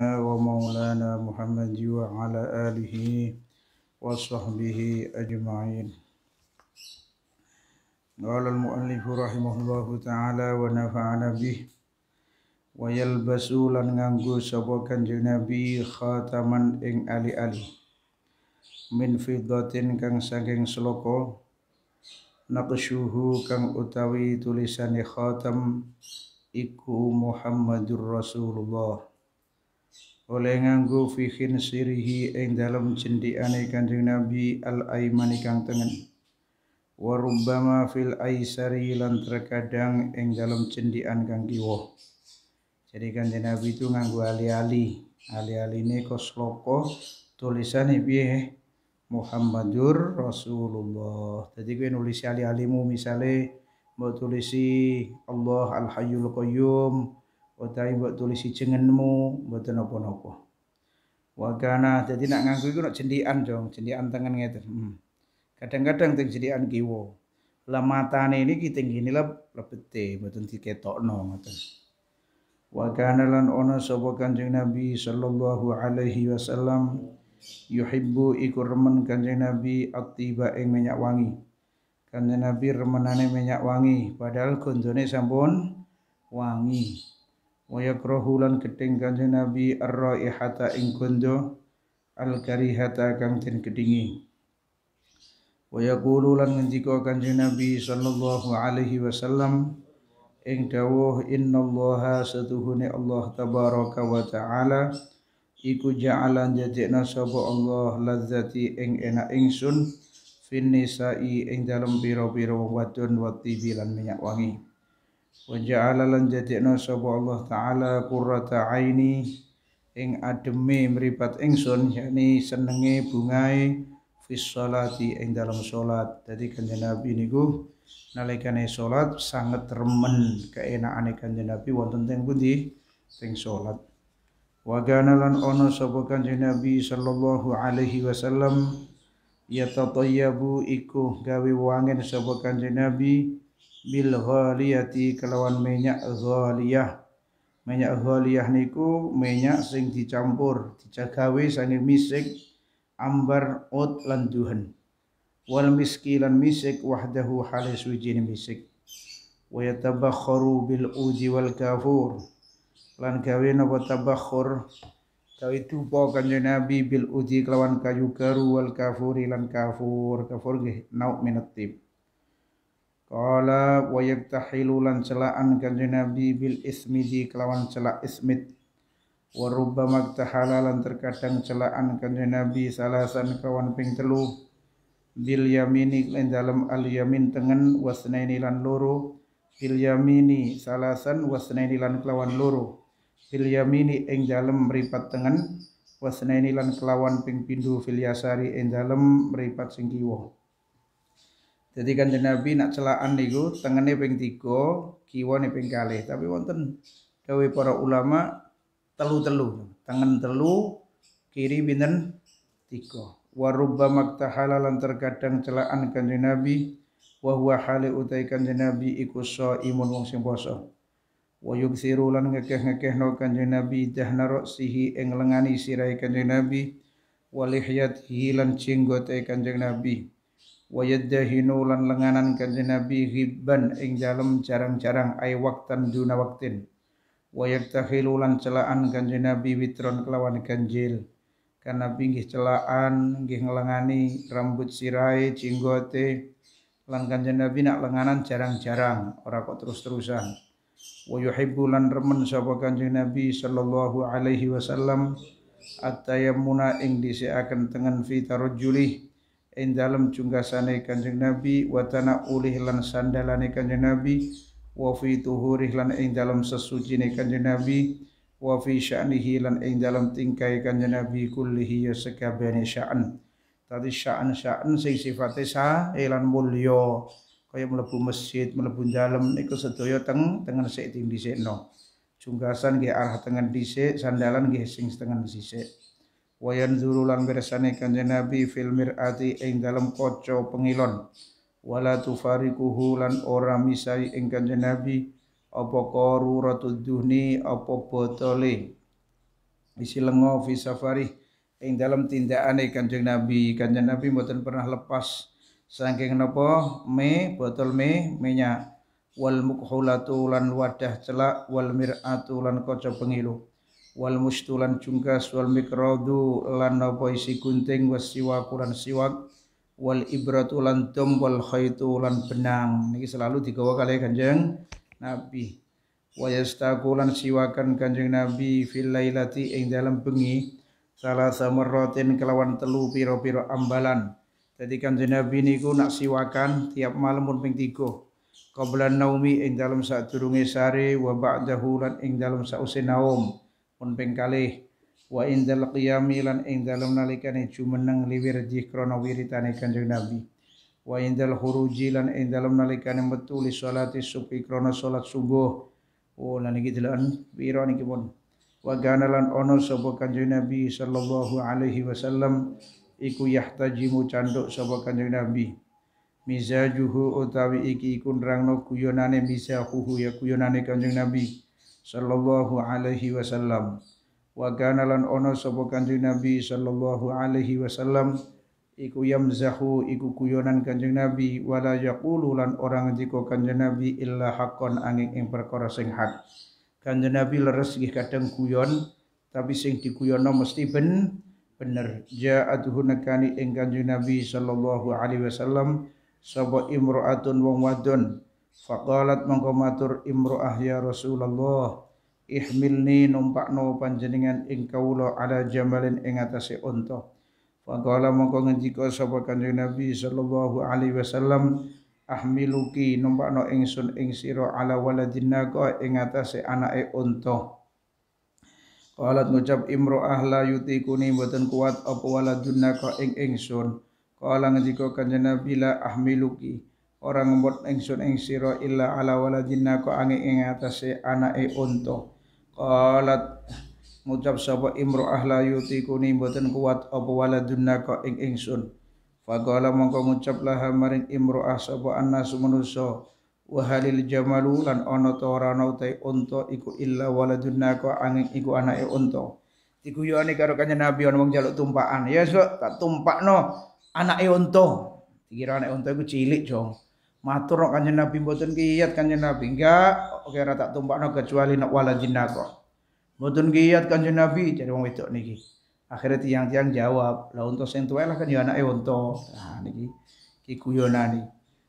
ومولانا محمد وعلى آله وصحبه أجمعين قال المؤلف رحمه الله تعالى ونفعنا wa ويلبسوا lan nganggo sapa kanjeng Nabi khataman ing ali-ali min fiddatin kang saking sloka naqsyuhu kang utawi tulisane khatam iku Muhammadur Rasulullah oleh nganggo fi sirihi ing cendi ane Kanjeng Nabi al aimani kang tengen wa rubbama fil aisari lan terkadang ing cendi cendikan kang kiwo jadi Kanjeng Nabi itu nganggo ali-ali ali ini kosloko tulisane piye Muhammadur Rasulullah. Jadi gue nulis ali-alimu misalnya mau tulisi Allah Al Hayyul Qayyum utawi mbok tulisi jengenmu mboten napa-napa Wagana kana dadi nak nganggo iku nek jendian dong jendian tangan ngeten hmm. kadang-kadang teng jendian kiwa lematane niki tenggine lebete mboten diketokno ngoten wa kana lan ono sapa kanjeng nabi sallallahu alaihi wasallam yuhibbu iku remen kanjeng Nabi atiba ing minyak wangi. Kanjeng Nabi remenane minyak wangi padahal gondone sampun wangi wa yakrahu lan gedeng kanjeng Nabi ar-raihata ing gondo al-karihata kang den gedingi wa yaqulu lan ngendika kanjeng Nabi sallallahu alaihi wasallam ing dawuh innallaha satuhune Allah tabaraka wa taala iku ja'ala jajekna sapa Allah lazzati ing enak ingsun fin ing dalem pira biro wadon wa tibi minyak wangi wa ja'ala lan jadikna sapa Allah taala qurrata aini ing ademe mripat ingsun yakni senenge bungae fis sholati ing dalam salat dadi kanjeng Nabi niku nalikane salat sangat remen keenakane kanjeng Nabi wonten teng pundi teng salat wa alalan lan ana sapa kanjeng Nabi sallallahu alaihi wasallam yatatayyabu iku gawe wangen sapa kanjeng Nabi bil ghaliyati kelawan minyak ghaliyah minyak ghaliyah niku minyak sing dicampur dijagawe sange misik ambar ut lan duhen wal miski lan misik wahdahu halis wijine misik wa yatabakharu bil uji wal kafur lan gawe napa tabakhur gawe dupa kanjeng nabi bil uji kelawan kayu garu wal kafur, lan kafur kafur nggih nau minatib Kala wa yabtahilu lan celaan kanjeng Nabi bil ismidi kelawan celak ismid. Wa rubbama tahala lan terkadang celaan kanjeng Nabi salasan kawan ping telu. Bil yamini lan dalam al yamin tengen wasnaini lan loro. Bil yamini salasan wasnaini lan kelawan loro. Bil yamini ing dalam meripat tengen wasnaini lan kelawan ping pindu fil yasari ing dalam meripat sing jadi Kanjeng Nabi nak celaan niku tengene ping 3, kiwane ping kalih. Tapi wonten dawuh para ulama telu-telu, tangan telu, kiri binten Wa Warubba maktahala lan terkadang celaan Kanjeng Nabi wa huwa hali utai Kanjeng Nabi iku imun wong sing poso. wa yuksiru lan ngekeh no kanjeng Nabi dahna sihi ing lengani sirai kanjeng Nabi wa lihyatihi lan jenggote kanjeng Nabi wa yaddahinu lan lenganan kanjeng Nabi ghibban ing dalem jarang-jarang ay waktan duna waktin wa yaktahilu lan celaan kanjeng Nabi witron kelawan ganjil Karena pinggih celaan nggih nglengani rambut sirai jenggote lan kanjeng Nabi nak lenganan jarang-jarang ora kok terus-terusan wa yuhibbu lan remen sapa kanjeng Nabi sallallahu alaihi wasallam at-tayammuna ing disiaken tengen fi tarajjulih ing cunggasan jungkasane Kanjeng Nabi wa ulih lan sandalane Kanjeng Nabi wa fi tuhurih lan ing dalem sesujine Kanjeng Nabi wa fi sya'nihi lan ing dalem tingkai Kanjeng Nabi kullihi ya sakabene sya'an tadi sya'an sya'an sing sifate sa lan mulya kaya mlebu masjid mlebu dalam niku sedaya teng tengen sik ing no cunggasan nggih arah tengen dhisik sandalan nggih sing tengen dhisik wayan zurulan bersane kanjeng Nabi fil mirati ing dalem kaca pengilon wala tufariquhu lan ora misai ing kanjeng Nabi apa qaruratud duhni apa botole isi lengo fi safari ing dalem tindakane kanjeng Nabi kanjeng Nabi mboten pernah lepas saking napa me botol me minyak wal mukhulatu lan wadah celak wal mir'atu lan kaca pengilu wal mustulan cungkas wal mikrodu lan napa isi gunting was siwak lan siwak wal ibratu lan dom wal khaitu lan benang niki selalu digawa kali ya, Kanjeng Nabi wa yastaku lan siwakan Kanjeng Nabi fil lailati ing dalam bengi salah samaratin kelawan telu piro-piro ambalan jadi Kanjeng Nabi niku nak siwakan tiap malam pun ping 3 qabla naumi ing dalam sadurunge sare wa ba'dahu lan ing dalam sause naum pun ping wa indal qiyami lan ing dalem nalikane jumeneng liwir krana wiritane Kanjeng Nabi wa indal khuruji lan ing dalem nalikane metu li salati supi krana salat subuh oh lan iki deloken pira niki pun wa ganalan ono sapa Kanjeng Nabi sallallahu alaihi wasallam iku yahtajimu canduk sapa Kanjeng Nabi mizajuhu utawi iki iku nerangno guyonane mizahuhu ya guyonane Kanjeng Nabi sallallahu alaihi wasallam wa kana lan ono sapa kanjeng nabi sallallahu alaihi wasallam iku yamzahu iku kuyonan kanjeng nabi wala yaqulu lan ora ngendika kanjeng nabi illa haqqan angin ing perkara sing hak kanjeng nabi leres nggih kadang kuyon, tapi sing diguyono mesti ben bener ja'atuhu nakani ing kanjeng nabi sallallahu alaihi wasallam sapa imra'atun wong wadon Faqalat mongko matur imro'ah ya Rasulullah ihmilni numpakno panjenengan ing kawula ala jamalin ing atase unta. Faqala mongko ngendika sapa Kanjeng Nabi sallallahu alaihi wasallam ahmiluki numpakno ingsun ing sira ala waladin naqa ing atase anake unta. Qalat ngucap imro'ah la yutikuni boten kuat apa waladun naqa ing ingsun. Qala ngendika Kanjeng Nabi la ahmiluki orang membuat ingsun ing illa ala waladina ko ange ing atase anake unta qalat ngucap sapa imro ahla kuni mboten kuat apa waladunna ko ing ingsun faqala mongko ngucap laha maring imro ah sapa annas manusa wa halil jamalu lan ana ta ora ana utai unta iku illa waladunna ko angin iku anake unta diguyoni karo kanjeng Nabi ana wong njaluk tumpakan ya sok tak tumpakno anake unta dikira anake unta iku cilik jong matur kok kanjeng Nabi mboten kiyat kanjeng Nabi enggak oke ora tak tumpakno kecuali nak wala jinnaka mboten kiyat kanjeng Nabi jadi wong wedok niki akhirnya tiang-tiang jawab lah untuk sing tuwek lah kan ya anake unta nah niki iki guyonane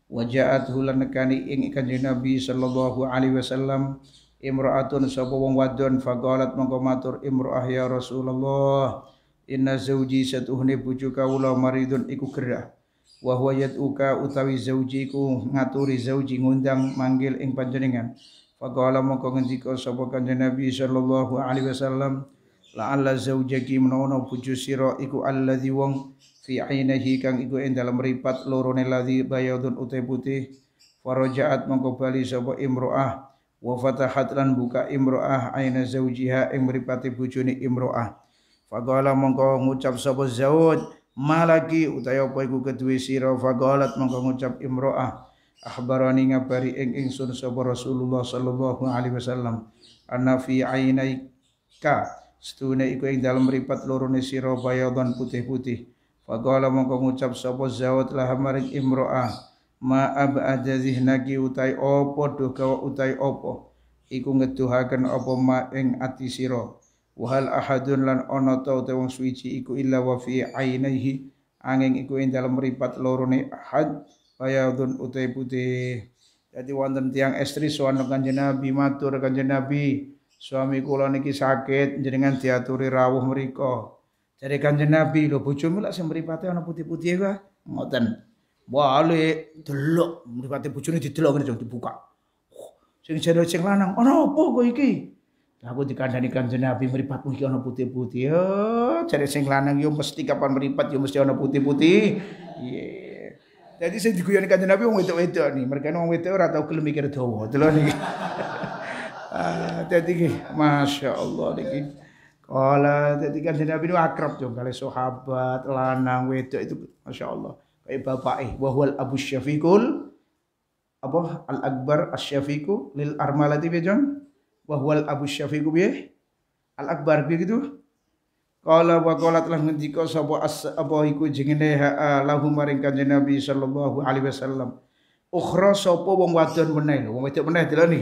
wa ja'at hulan nekani ing kanjeng Nabi sallallahu alaihi wasallam imra'atun sapa wong wadon faqalat mongko matur imra'ah ya Rasulullah inna zauji satuhne bojo kawula maridun iku gerah wa huwa yad'uka utawi zaujiku ngaturi zauji ngundang manggil ing panjenengan faqala mongko ngendika sapa kanjeng Nabi sallallahu alaihi wasallam la'alla zaujaki menawa bojo sira iku alladzi wong fi ainahi kang iku ing dalem ripat lorone ladzi bayadun utai putih farajaat mongko bali sapa imroah wa fatahat lan buka imroah aina zaujiha ing mripate bojone imroah faqala mongko ngucap sapa zaud malaki utaya apa iku kedue sira faqalat mongko ngucap imroah akhbarani ngabari ing ingsun sapa Rasulullah sallallahu alaihi wasallam anna fi ainaika stune iku ing dalem mripat lorone sira bayadhan putih-putih faqala mongko ngucap sapa zawat lah maring imroah ma abada zihnaki utai opo do gawa utai opo iku ngeduhaken apa ma ing ati sira wahal ahadun lan ana ta te wong suci iku illa wa fi ainihi angin iku ing dalem mripat ne ahad bayadun utai putih jadi wonten tiang istri sowan kanjeng Nabi matur kanjeng Nabi suami kula niki sakit jenengan diaturi rawuh mriku jadi kanjeng Nabi lho bojomu lak sing mripate ana putih-putih wae ah? ngoten balik delok mripate bojone didelok ngene dibuka oh, sing jare sing lanang ana apa kok iki Aku dikandani Kanjeng Nabi meripat mungkin ana putih-putih. Oh, jare sing lanang yo ya mesti kapan meripat yo ya mesti ana putih-putih. Iya. Yeah. Jadi saya diguyoni Kanjeng Nabi wong wedok-wedok nih. Mereka wong wedok ora tau gelem mikir dawa. Delok niki. Ah, dadi Masya Allah niki. Kala jadi Kanjeng Nabi itu akrab yo kali sahabat lanang wedok itu Masya Allah. Kayak bapake wahwal Abu Syafiqul apa Al Akbar Asy-Syafiqu lil Armalati bejon wahwal Abu Syafi'i piye? Al Akbar piye gitu? Qala wa qala telah ngendika sapa apa iku jengene lahu maring kanjeng Nabi sallallahu alaihi wasallam. Ukhra sapa wong wadon meneh, wong wedok meneh deloni.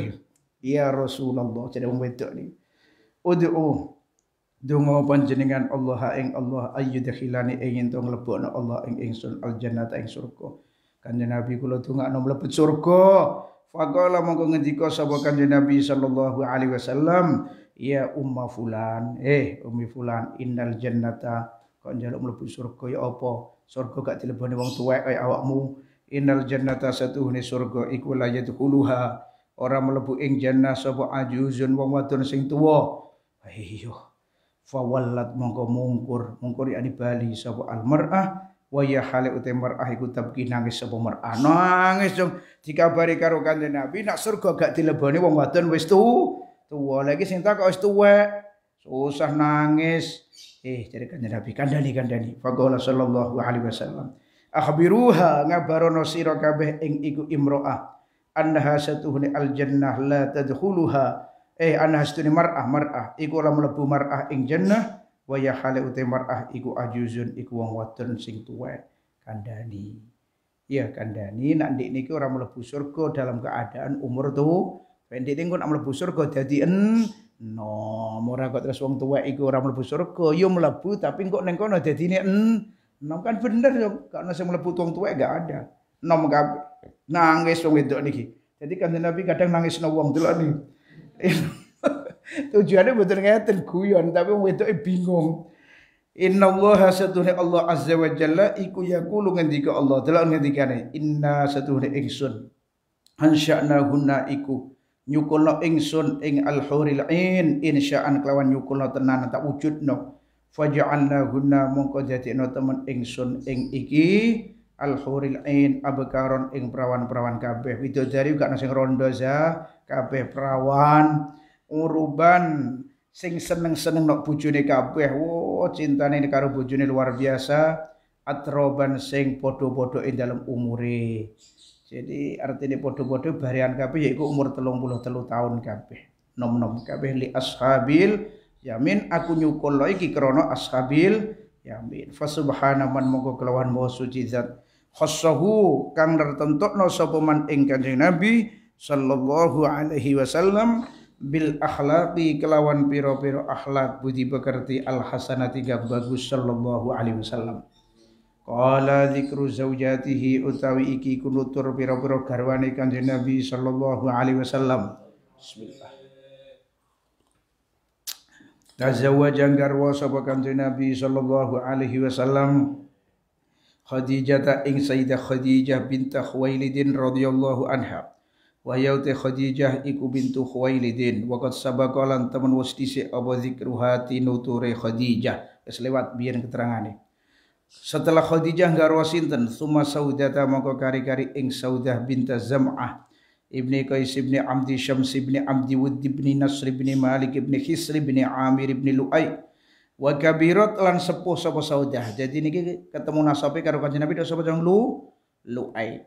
Ya Rasulullah, jadi wong wedok niki. Ud'u Dungo panjenengan Allah ing Allah ayyudkhilani ing ento mlebokno Allah ing ingsun al jannata ing surga. Kanjeng Nabi kula dongakno mlebet surga. Faqala mongko ngejiko sapa Kanjeng Nabi sallallahu alaihi wasallam, ya umma fulan, eh ummi fulan innal jannata kok njaluk mlebu surga ya apa? Surga gak dileboni wong tuwek kaya awakmu. Innal jannata satuhune surga iku la yadkhuluha ora mlebu ing jannah sapa ajuzun wong wadon sing tuwa. Ayo. Fawallat mongko mungkur, mungkur yani bali sapa almar'ah wa ya hale uti mar'ah iku tabki nangis sapa mar'ah nangis dong dikabari karo kanjeng Nabi nak surga gak dileboni wong wadon wis tu tuwa lagi sing tak wis susah nangis eh jadi kanjeng Nabi kandani kandani faqala sallallahu alaihi wasallam akhbiruha ngabarono sira kabeh ing iku imro'ah annaha satuhni al jannah la tadkhuluha eh annaha satuhni mar'ah mar'ah iku ora mlebu mar'ah ing jannah wa ya hale utai mar'ah iku ajuzun iku wong wadon sing tuwa kandhani ya kandhani nak ndek niki ora mlebu surga dalam keadaan umur tuh pendek ning kok nak mlebu surga dadi No, ora kok terus wong tuwek iku ora mlebu surga, yo ya mlebu tapi kok ning kono dadine enom kan bener yo, gak ono sing mlebu wong tuwek gak ada. Enom kabeh. Nangis wong wedok niki. Jadi kan Nabi kadang nangis no wong delok niki. Tujuannya betul ngeten guyon tapi wedoke bingung. Inna Allah satuhne Allah azza wa jalla iku yaqulu ngendika Allah telah ngendikane inna satuhne ingsun ansya'na hunna iku nyukulna ingsun ing al-huril ain insya'an kelawan nyukulna tenan tak wujudno faj'alna guna mongko jati temen ingsun ing iki al-huril ain abekaron ing perawan-perawan kabeh widodari gak nang sing rondo kabeh perawan uruban sing seneng-seneng nok bojone kabeh wo oh, cintane karo bojone luar biasa atroban sing podo-podo ing dalam umure jadi artinya podo-podo barian kabeh yaiku umur telung puluh telu tahun kabeh nom-nom kabeh li ashabil yamin aku nyukul lo iki krana ashabil yamin fa subhanaman man kelawan maha suci zat khassahu kang tertentokno sapa man ing kanjeng nabi sallallahu alaihi wasallam bil akhlaqi kelawan piro-piro akhlak budi pekerti al hasanati tiga bagus sallallahu alaihi wasallam qala zikru zaujatihi utawi iki kunutur piro-piro garwane kanjeng nabi sallallahu alaihi wasallam bismillah Tazawwaja garwa sapa kanjeng Nabi sallallahu alaihi wasallam Khadijah ing Sayyidah Khadijah binta Khuwailidin radhiyallahu anha wa yaute khadijah iku bintu khuwailidin wa qad sabaqalan temen wis dhisik apa zikruhati nuture khadijah wis lewat biyen keterangane setelah khadijah garwa sinten summa saudata maka kari-kari ing saudah binta zam'ah Ibni Qais ibni Amdi Syams ibni Amdi Wudd ibn Nasr ibni Malik ibni Hisr ibni Amir ibni Lu'ay wa kabirat lan sepuh sapa saudah jadi niki ketemu nasabe karo kanjeng Nabi sapa jang lu Lu'ay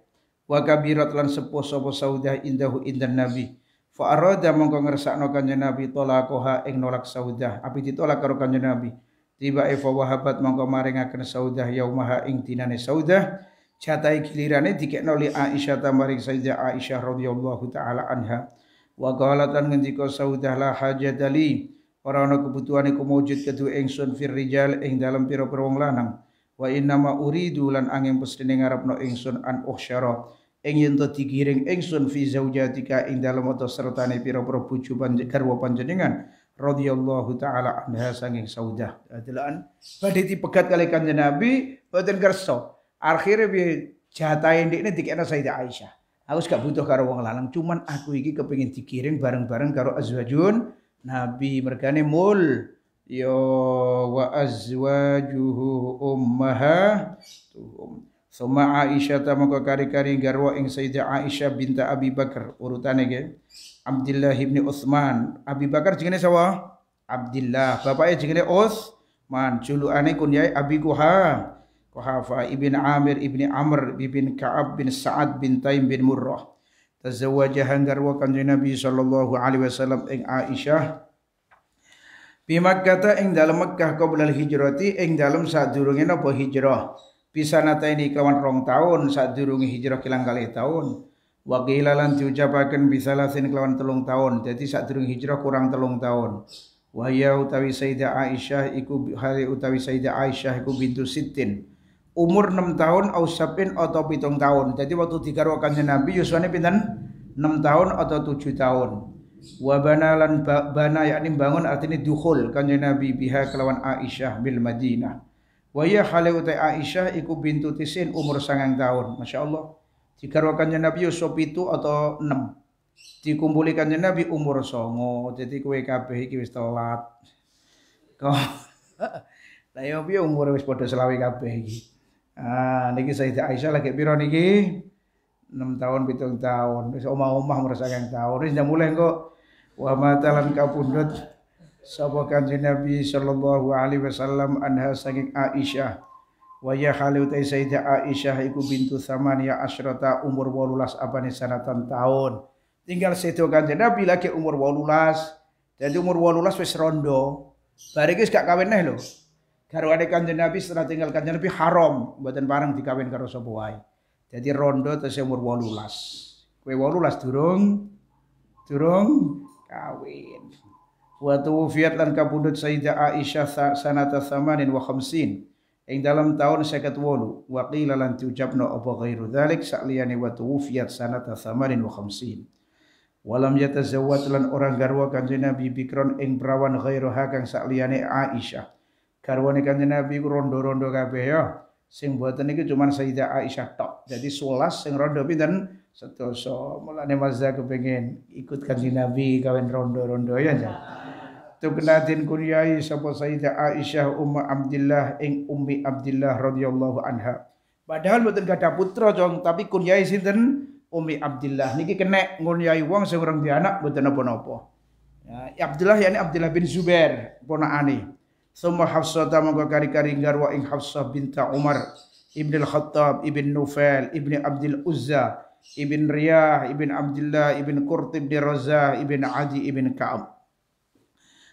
wa kabirat lan sepuh sapa saudah indahu indan nabi fa arada mongko ngersakno kanjeng nabi talakoha ing nolak saudah api ditolak karo kanjeng nabi tiba e fa wahabat mongko maringaken saudah yaumaha ing dinane saudah jatai kilirane dikekno li Aisyah tamaring Sayyidah Aisyah radhiyallahu taala anha wa qalatan ngendika saudah la hajat ali ora ana kebutuhan iku mujud kedu ingsun fir rijal ing dalem pira-pira wong lanang wa inna ma uridu lan angin pesene ngarepno ingsun an ukhsyara ing yen to digiring ingsun fi zaujatika ing dalem wata sertane pira-pira bojo garwa panjenengan radhiyallahu taala anha sanging saudah dadelan badhe dipegat kali kanjeng Nabi boten kersa akhire piye jatahe ndekne dikene Sayyidah Aisyah aku gak butuh karo wong lanang cuman aku iki kepengin digiring bareng-bareng karo azwajun Nabi mergane mul yo ya, wa azwajuhu ummahatuhum Suma Aisyah ta maka kari-kari garwa ing Sayyidah Aisyah binta Abi Bakar urutane ge. Abdullah ibni Utsman. Abi Bakar jenenge sapa? Abdullah. Bapaknya jenenge Utsman. Juluane kunyai Abi Kuha. Kuhafa ibn Amir ibni Amr ibn Ka'ab bin Sa'ad bin Taim bin Murrah. Tazawwaja garwa kanjeng Nabi sallallahu alaihi wasallam ing Aisyah Bimak kata ing dalam Mekah qoblal hijrati ing dalam sadurunge napa hijrah pisanata ini kawan rong tahun saat durungi hijrah kilang kali tahun wakila lan bisa lasin kelawan telung tahun jadi saat durung hijrah kurang telung tahun wahya utawi Sayyidah Aisyah iku hari utawi Sayyidah Aisyah iku bintu sitin umur 6 tahun ausapin atau pitung tahun jadi waktu digarwa kanjeng Nabi yuswane pinten 6 tahun atau 7 tahun wa bana yakni bangun artinya duhol kanjeng Nabi biha kelawan Aisyah bil Madinah Wa ya halau ta Aisyah iku bintu tisin umur sangang tahun. Masya Allah. Digarwakannya Nabi Yusuf itu atau enam. Dikumpulikannya Nabi umur songo. Jadi kue kabeh iki wis telat. Kau. Lah ya umur wis padha selawe kabeh iki. Ah niki Sayyidah Aisyah lagi piro niki? 6 tahun, pitung tahun. Wis omah-omah umur sangang tahun. Wis mulai kok wa matalan kapundhut sapa kanjeng Nabi sallallahu alaihi wasallam anha saking Aisyah wa ya khalu ta Sayyidah Aisyah iku bintu saman ya asyrata umur 18 abane sanatan taun tinggal sedo kanjeng Nabi lagi umur 18 jadi umur 18 wis rondo bareng wis gak kawin neh lho garwane kanjeng Nabi setelah tinggal kanjeng Nabi haram mboten pareng dikawin karo sapa wae jadi rondo terus umur 18 kowe 18 durung durung kawin wa tuwfiyat lan kapundhut Sayyidah Aisyah sanata samanin wa khamsin ing dalam tahun 58 wa qila lan tujabna apa ghairu dzalik sa'liyani wa tuwfiyat sanata samanin wa khamsin walam yatazawwaj lan orang garwa kanjeng Nabi bikron ing perawan ghairu kang sa'liyane Aisyah garwane kanjeng Nabi rondo-rondo kabeh ya sing buatan iki cuma Sayyidah Aisyah tok jadi 11 sing rondo pinten sedoso mulane mazza kepengin ikut kanjeng Nabi kawin rondo-rondo ya, Tukna den kunyai sapa Sayyidah Aisyah Ummu Abdillah ing Ummi Abdillah radhiyallahu anha. Padahal mboten gadah putra cong, tapi kunyai sinten Ummi Abdillah. Niki kena kunyai wong sing orang di anak mboten napa-napa. Ya, Abdillah yakni Abdillah bin Zubair ponakane. Summa Hafsah ta mongko kari-kari garwa ing Hafsah binta Umar Ibn al-Khattab, Ibn Nufail, Ibn Abdul Uzza, Ibn Riyah, Ibn Abdullah, Ibn Qurtib bin Razah, Ibn Adi, Ibn Ka'ab.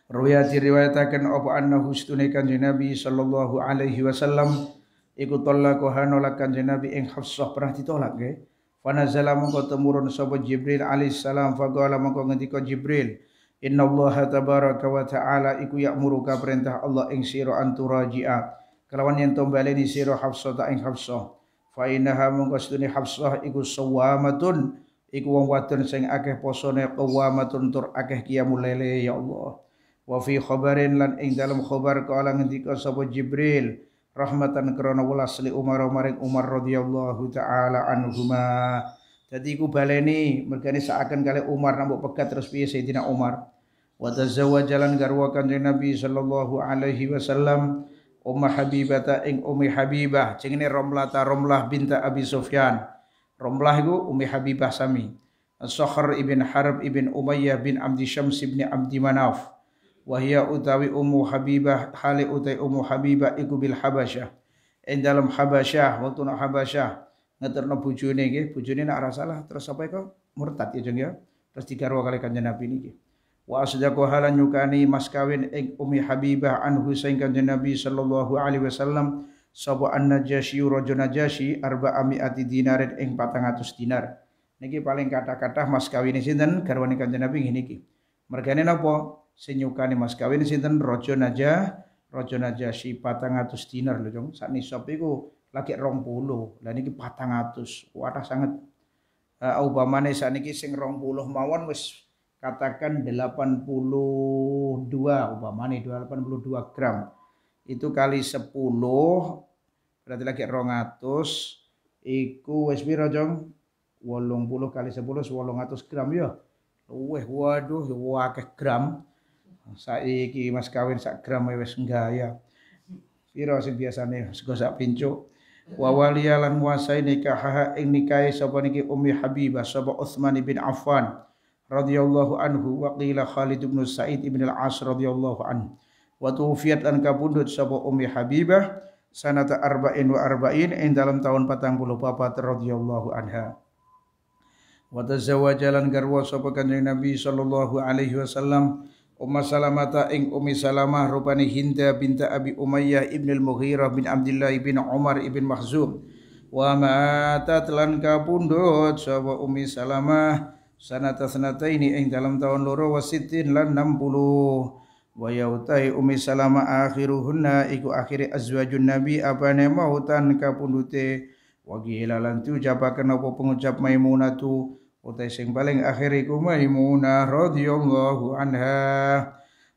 Riwayat diriwayataken apa annahu stune kanjeng Nabi sallallahu alaihi wasallam iku tolak hanolak kanjeng Nabi ing Hafsah pernah ditolak nggih. Fa nazala mongko temurun sapa Jibril alaihi salam fa qala mongko ngendika Jibril Inna Allah tabaraka wa ta'ala iku ya'muruka perintah Allah ing sira anturaji'a kelawan yen tombaleni siro Hafsah ta ing Hafsah fa innaha mongko tuni Hafsah iku sawamatun iku wong wadon sing akeh posone qawamatun tur akeh qiyamul ya Allah wa fi khabarin lan ing dalam khabar kala ngendika sapa Jibril rahmatan krana welas li Umar maring Umar radhiyallahu taala anhuma dadi iku baleni mergane seakan kali Umar nambok pegat terus piye Sayyidina Umar wa tazawwajalan garwa kanjeng Nabi sallallahu alaihi wasallam Umma Habibata ing Umi Habibah jenenge Romlata Romlah binta Abi Sufyan Romlah iku Ummi Habibah sami Sokhar ibn Harb ibn Umayyah bin Abdi Syams ibn Abdi Manaf wahya utawi ummu habibah hale utai ummu habibah iku bil habasyah ing dalam habasyah waktu nak habasyah ngeterno bojone nggih bojone nak ora salah terus apa iku murtad ya jeng ya terus digarwa kali kanjeng Nabi niki wa asdaqu halan nyukani mas kawin ing ummi habibah anhu saing kanjeng Nabi sallallahu alaihi wasallam sapa an-najasyi raja najasyi arba'a mi'ati dinarin ing 400 dinar niki paling kata-kata mas kawine sinten garwane kanjeng Nabi niki mergane napa senyukane mas kawin sinten raja naja raja naja si patang atus dinar lho jong sak nisab iku lagi rong puluh lah niki patang atus wadah sangat uh, eh, nih saat ini sing rong puluh mawon wis katakan 82 nih 82 gram itu kali 10 berarti lagi rong atus iku wis piro jong puluh kali 10 atus gram ya luwih waduh akeh gram saiki mas kawin sak gram e wis nggaya pira sing biasane sego sak pincuk wa waliya lan nguasai nikaha ing nikahi sapa niki ummi habibah sapa Utsman bin Affan radhiyallahu anhu wa qila Khalid bin Sa'id bin al-As radhiyallahu anhu wa tuwfiyat lan kabundut sapa ummi habibah sanata arba'in wa arba'in ing dalam tahun 44 radhiyallahu anha wa tazawwajalan garwa sapa kanjeng Nabi sallallahu alaihi wasallam Umma Salamata ing Umi Salamah rupani Hinda binta Abi Umayyah ibn al-Mughirah bin Abdullah ibn Umar ibn Mahzum wa mata telan kapundhut sapa Ummi Salamah sanata sanataini ing dalam tahun loro wasitin lan 60 wa yautai Ummi Salamah akhiruhunna iku akhiri azwajun nabi ne mautan hutan wa gila lan tu jabaken apa pengucap Maimunatu utai sing paling akhir iku Maimunah radhiyallahu anha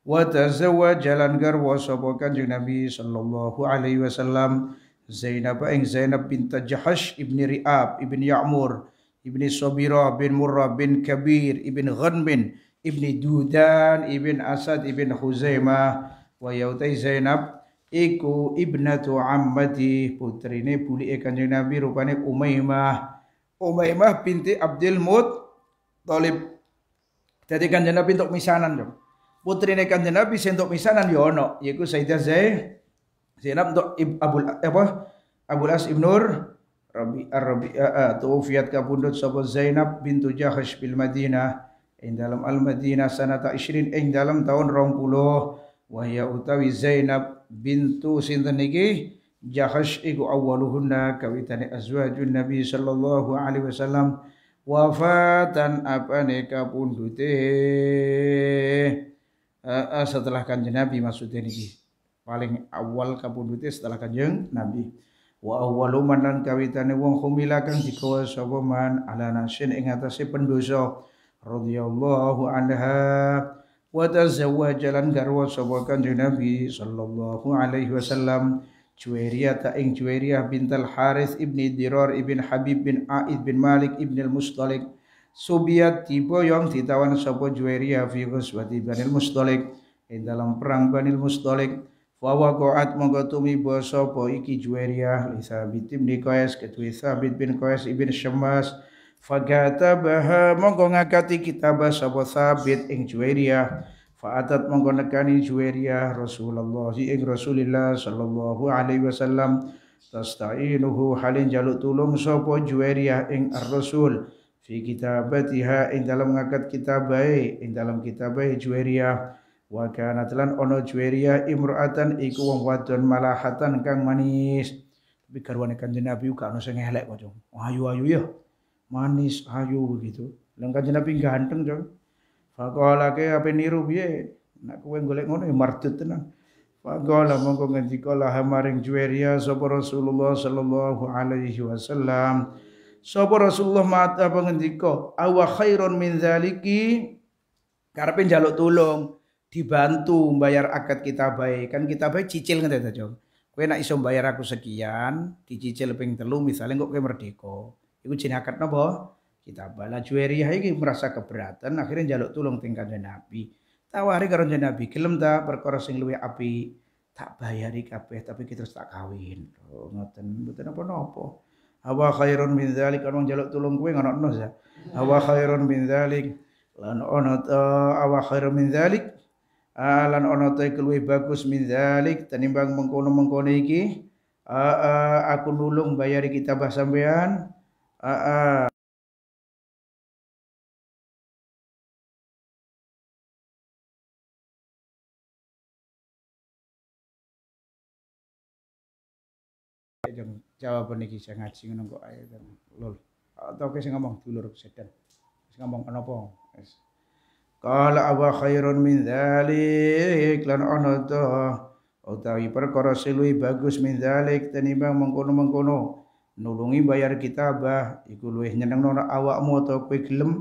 wa tazawwajalan garwa sapa kanjeng Nabi sallallahu alaihi wasallam Zainab ing Zainab bint Jahash ibni Ri'ab ibni Ya'mur ibni Sabira bin Murrah bin Kabir ibn Ghanmin ibni Dudan ibn Asad ibn Huzaimah wa yautai Zainab iku ibnatu ammati putrine bulike Kanjeng Nabi rupane Umaymah Umaymah binti Abdul Mut Talib. Jadi kanjeng Nabi untuk misanan dong. Putri kanjeng Nabi untuk misanan Yono, yaitu yaiku Sayyidah Zainab Zainab untuk Abul eh, apa? Abul As Ibnur Rabi Ar-Rabi eh, eh, tuwfiyat kapundhut Zainab bintu Jahash bil Madinah yang dalam Al Madinah sanata 20 yang dalam tahun 20 wa ya utawi Zainab bintu sinten niki jahash iku awaluhunna kawitane azwajun nabi sallallahu alaihi wasallam wafatan apa kapundhute uh, setelah kanjeng nabi maksudnya ini paling awal kapundute setelah kanjeng nabi wa awwalu man lan kawitane wong humila kang digawa sapa man ala nasin ing atase pendosa radhiyallahu anha wa tazawwaja lan garwa sapa kanjeng nabi sallallahu alaihi wasallam Juwairiyah ta ing Juwairiyah bintal Haris ibni Dirar ibn Habib bin Aid bin Malik ibn al-Mustalik Subiat tiba yang ditawan sapa Juwairiyah fi ghuswati Banil Mustalik ing dalam perang Banil Mustalik Wawa koat mongko tumiba sapa iki Juwairiyah li Sabit bin Qais ketuwi Sabit bin Qais ibn Shemas Fagata baha mongko ngakati kitabah sapa Sabit ing Juwairiyah Fa'atat mongko nekani Rasulullah ing Rasulillah sallallahu alaihi wasallam tastainuhu halin jaluk tulung sapa eng ing Ar-Rasul fi kitabatiha ing dalam ngakat kitabai ing dalam kitabai Juwairiyah wa kanat lan ono Juwairiyah imruatan iku wong wadon malahatan kang manis tapi garwane Kanjeng Nabi gak ono sing elek kok ayu-ayu ya manis ayu begitu lan Kanjeng Nabi ganteng jong Faqala ke apa niru piye? Nak kue golek ngono ya mardut tenan. Faqala mongko ngendika la maring juweria sapa Rasulullah sallallahu alaihi wasallam. Sapa Rasulullah mata pengendika awa khairun min zaliki karepe jaluk tulung dibantu bayar akad kita baik kan kita baik cicil ngene ta Jom nak isom bayar aku sekian dicicil ping telu misalnya kok kowe merdeko. iku cina akad nopo kita bala juweriyah iki merasa keberatan akhirnya jaluk tulung teng kanjeng Nabi tawari karo kanjeng Nabi gelem ta perkara sing luwih api tak bayari kabeh tapi kita terus tak kawin oh, ngoten mboten apa-apa Hawa khairun min dzalik wong jaluk tulung kowe ngono ya. Hawa khairun min dzalik lan ono ta hawa khairun min dzalik ah, lan ono ta luwih bagus min dzalik tenimbang mengkono-mengkono iki ah, ah, aku nulung bayari kita bah sampean jawaban iki sing ngaji ngono kok ae lol atau sing ngomong dulur sedan sing ngomong kenapa wis qala awa khairun min dzalik lan ana to utawi perkara selui bagus min dzalik tenimbang mengkono-mengkono nulungi bayar kitabah iku luwih nyenengno awakmu utawa kowe gelem